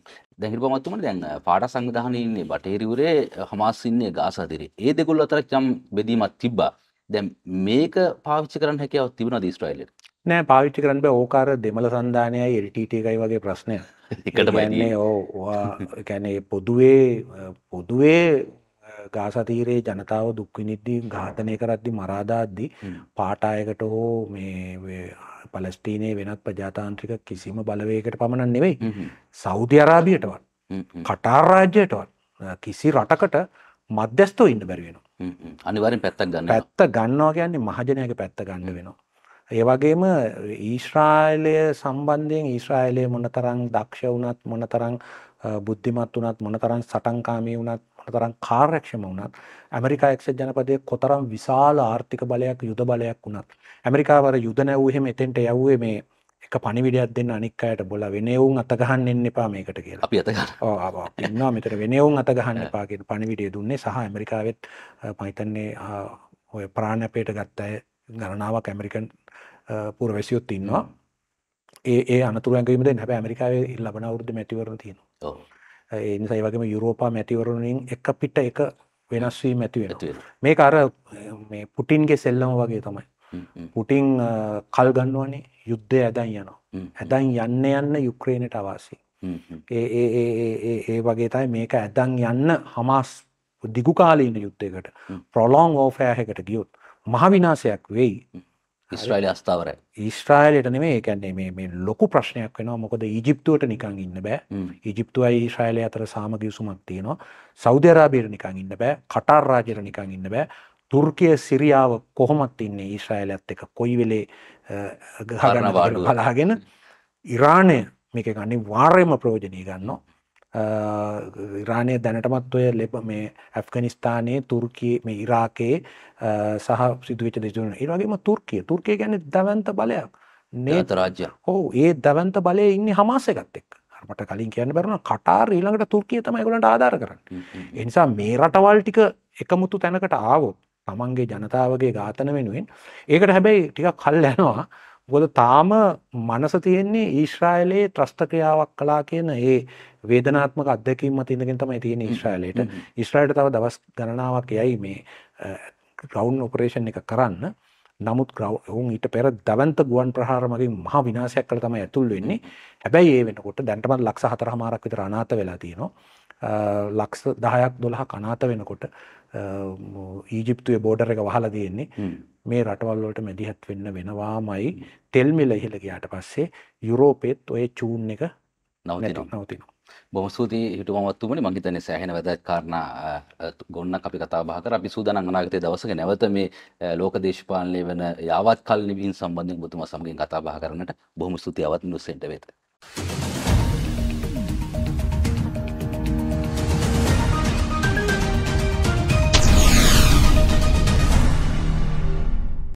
දැහිර පමත්තුමට දැන් පාට සංවිධානයන්නේ බටේරිවරේ හමාසින්නේ ගාසාතිරේ ඒ දෙකුල් අතරක් චම් බෙදීමත් තිබ්බා දැම් මේක පාවිච්චි කරන්න හැකව තිබුණ දස්ට්‍රයිල නෑ පාවිච්චි කරන්න ඕකාර දෙමළ සන්ධානයයි එල්ටට එකයි වගේ ප්‍රශ්නය එකට බන්නේ ඕ කැනේ පොදුවේ පොදුවේ ගාසතීරයේ ජනතාව දුක්විනිද්දී ඝාතනය කරද්දි මරාදාද්දි පාටායකට හෝ මේ පලස්ටීනයේ වෙනත් ප්‍රජාතාන්ත්‍රික කිසිම බලවයකට පමණක් නෙවෙයි සෞධ අරාබියටවත් කටාරාජ්‍යයටවත් කිසි රටකට මධ්‍යස්තෝ ඉන්න බැරිවෙන අනිවරෙන් පැත්තක් ගන්න පැත්ත ගන්නවා කියන්නේ මහජනයක පැත්ත ගන්න වෙනවා ඒවගේම ඊශ්‍රායිලය සම්බන්ධයෙන් ඊශ්‍රායිලය මොනතරං දක්ෂ වනත් මොනතරං බුද්ධිමත් වනත් මොනතරං සටන්කාමී වනත් කොතරම් කාර්යක්ෂම වුණත් ඇමරිකා එක්සත් ජනපදයේ කොතරම් විශාල ආර්ථික බලයක් යුද බලයක් වුණත් ඇමරිකාව අර යුද නැවූ එහෙම එතෙන්ට යව්වේ මේ එක පනිවිඩයක් දෙන්න අනික් අයට බොල වෙනවුන් අතගහන්න එන්න එපා මේකට කියලා අපි අත ඉන්නවා මෙතර වෙනවුන් අතගහන්න එපාගෙන පනිවිඩිය දුන්නේ සහ ඇමරිකාවෙත් මහිතන්නේ ඔය ප්‍රාණපයට ගත්ත අය ගණනාවක් ඇමරිකන් පුරවැසියොත් ඉන්නවා ඒ අනතුරැගීමට හැබ ඇමරිකාවේ ලබන අවුරුදු මැතිවරණ තියෙනවා එනිසයි වගේම යුරෝපා මැතිවරුණින් එක පිට එක වෙනස් වීම ඇති වෙන මේක අර පුටින්ගේ සෙල්ලම වගේ තමයි පුටින් කල් ගන්නවනේ යුද්ධය ඇදැන් යනවා ඇදැන් යන්න යන්න යුක්්‍රේණයට අවාසි ඒ වගේ තයි මේක ඇදන් යන්න හමස් දිගුකාලීන යුද්ධයකට ප්‍රොලොන් ෝෆෑහකට ගියොත් මහවිනාසයක් වෙයි ඉස්්‍රයිල අස්ථාවර ඊස්ට්‍රයිලට නෙමේ එකන්නේ මේ ලොකු ප්‍රශ්නයක් වෙන මොකද ඊජිප්තුවට නිකං ඉන්න බෑ ඊජිප්තුවයි ඊශ්‍රයිලය අතර සාමගියසුමක් තියෙනවා සෞධරාබීර නිකං ඉන්න බෑ කටාර් රාජර නිකං ඉන්න බෑ තුර්කය සිරියාව කොහොමත් ඉන්නේ ඊශ්‍රයිලඇත් එක කොයි වෙලේ ගහගන බලාගෙන ඉරාණය මේක ගන්නේ වාර්යම ප්‍රෝජනය ගන්නවා ඉරාණය දැනටමත් ඔය ලෙබ මේ ඇෆ්ගනිස්ථානයේ තුර්කයේ මේ ඉරාකයේ සහ සිදුවච දෙසුන ඒවගේම තුර්කය තුර්කය ගැන දවන්ත බලයක් නේත රාජ්‍ය හෝ ඒ දවන්ත බලය ඉන්න හමාස එකත් එක් මට කලින් කියන්න බැරුණ කටාර ඊළඟට තුර්කිය තම ගොලට ආධාර කරන්න එනිසා මේ රටවල් ටික එකමුතු තැනකට ආවොත් තමන්ගේ ජනතාවගේ ඝාතන වෙනුවෙන් ඒකට හැබැයි ටික කල් යනවා ගොද තාම මනස තියෙන්නේ ඊශ්‍රායලයේ ත්‍රස්ථක්‍රියාවක් කලා කියන ඒ වේදනාත්මක අධ්‍යකීම තිඳගෙන තමයි තියෙන ඊශ්‍රායලයට ඉස්්‍රායිට තව දවස් ගණනාවක් යයි මේ ග්‍රවන්් ඔපරේෂන් එක කරන්න නමුත් ග්‍රවහුන් ඊට පෙර දවන්ත ගුවන් ප්‍රහාරමගේ මහා විනාශයක් කළ තම ඇතුල් වෙන්නේ හැබැයි ඒ වෙනකොට දැන්ටමත් ලක්ෂ හතර මාරක් විතර අනාත වෙලා තියෙනවා ලක්ෂ දහයක් දොළහ කනාත වෙනකොට ඊජිප්තුවේ බෝඩර එක වහලා තියෙන්නේ මේ රටවල් වලට මැදිහත් වෙන්න වෙනවාමයි තෙල් මිල ඉහළ ගියාට පස්සේ යුරෝපෙත් ඔය චූන් එක නවතිනවා බොම සූතියි හිටුවමත්තුමනි මංහිතන සෑහෙන වැදත් කාරණ ගොන්න අපි කතාාවහකර අපි සූදන අනාගතය දවසක නැවත මේ ලෝක දේශපාලනය වන යාවත් කල් නිවින් සම්බන්ධින් බතුම සමගින් කතාබා කරනට බොහම සතුති අවත් නුසෙන්ට වෙත.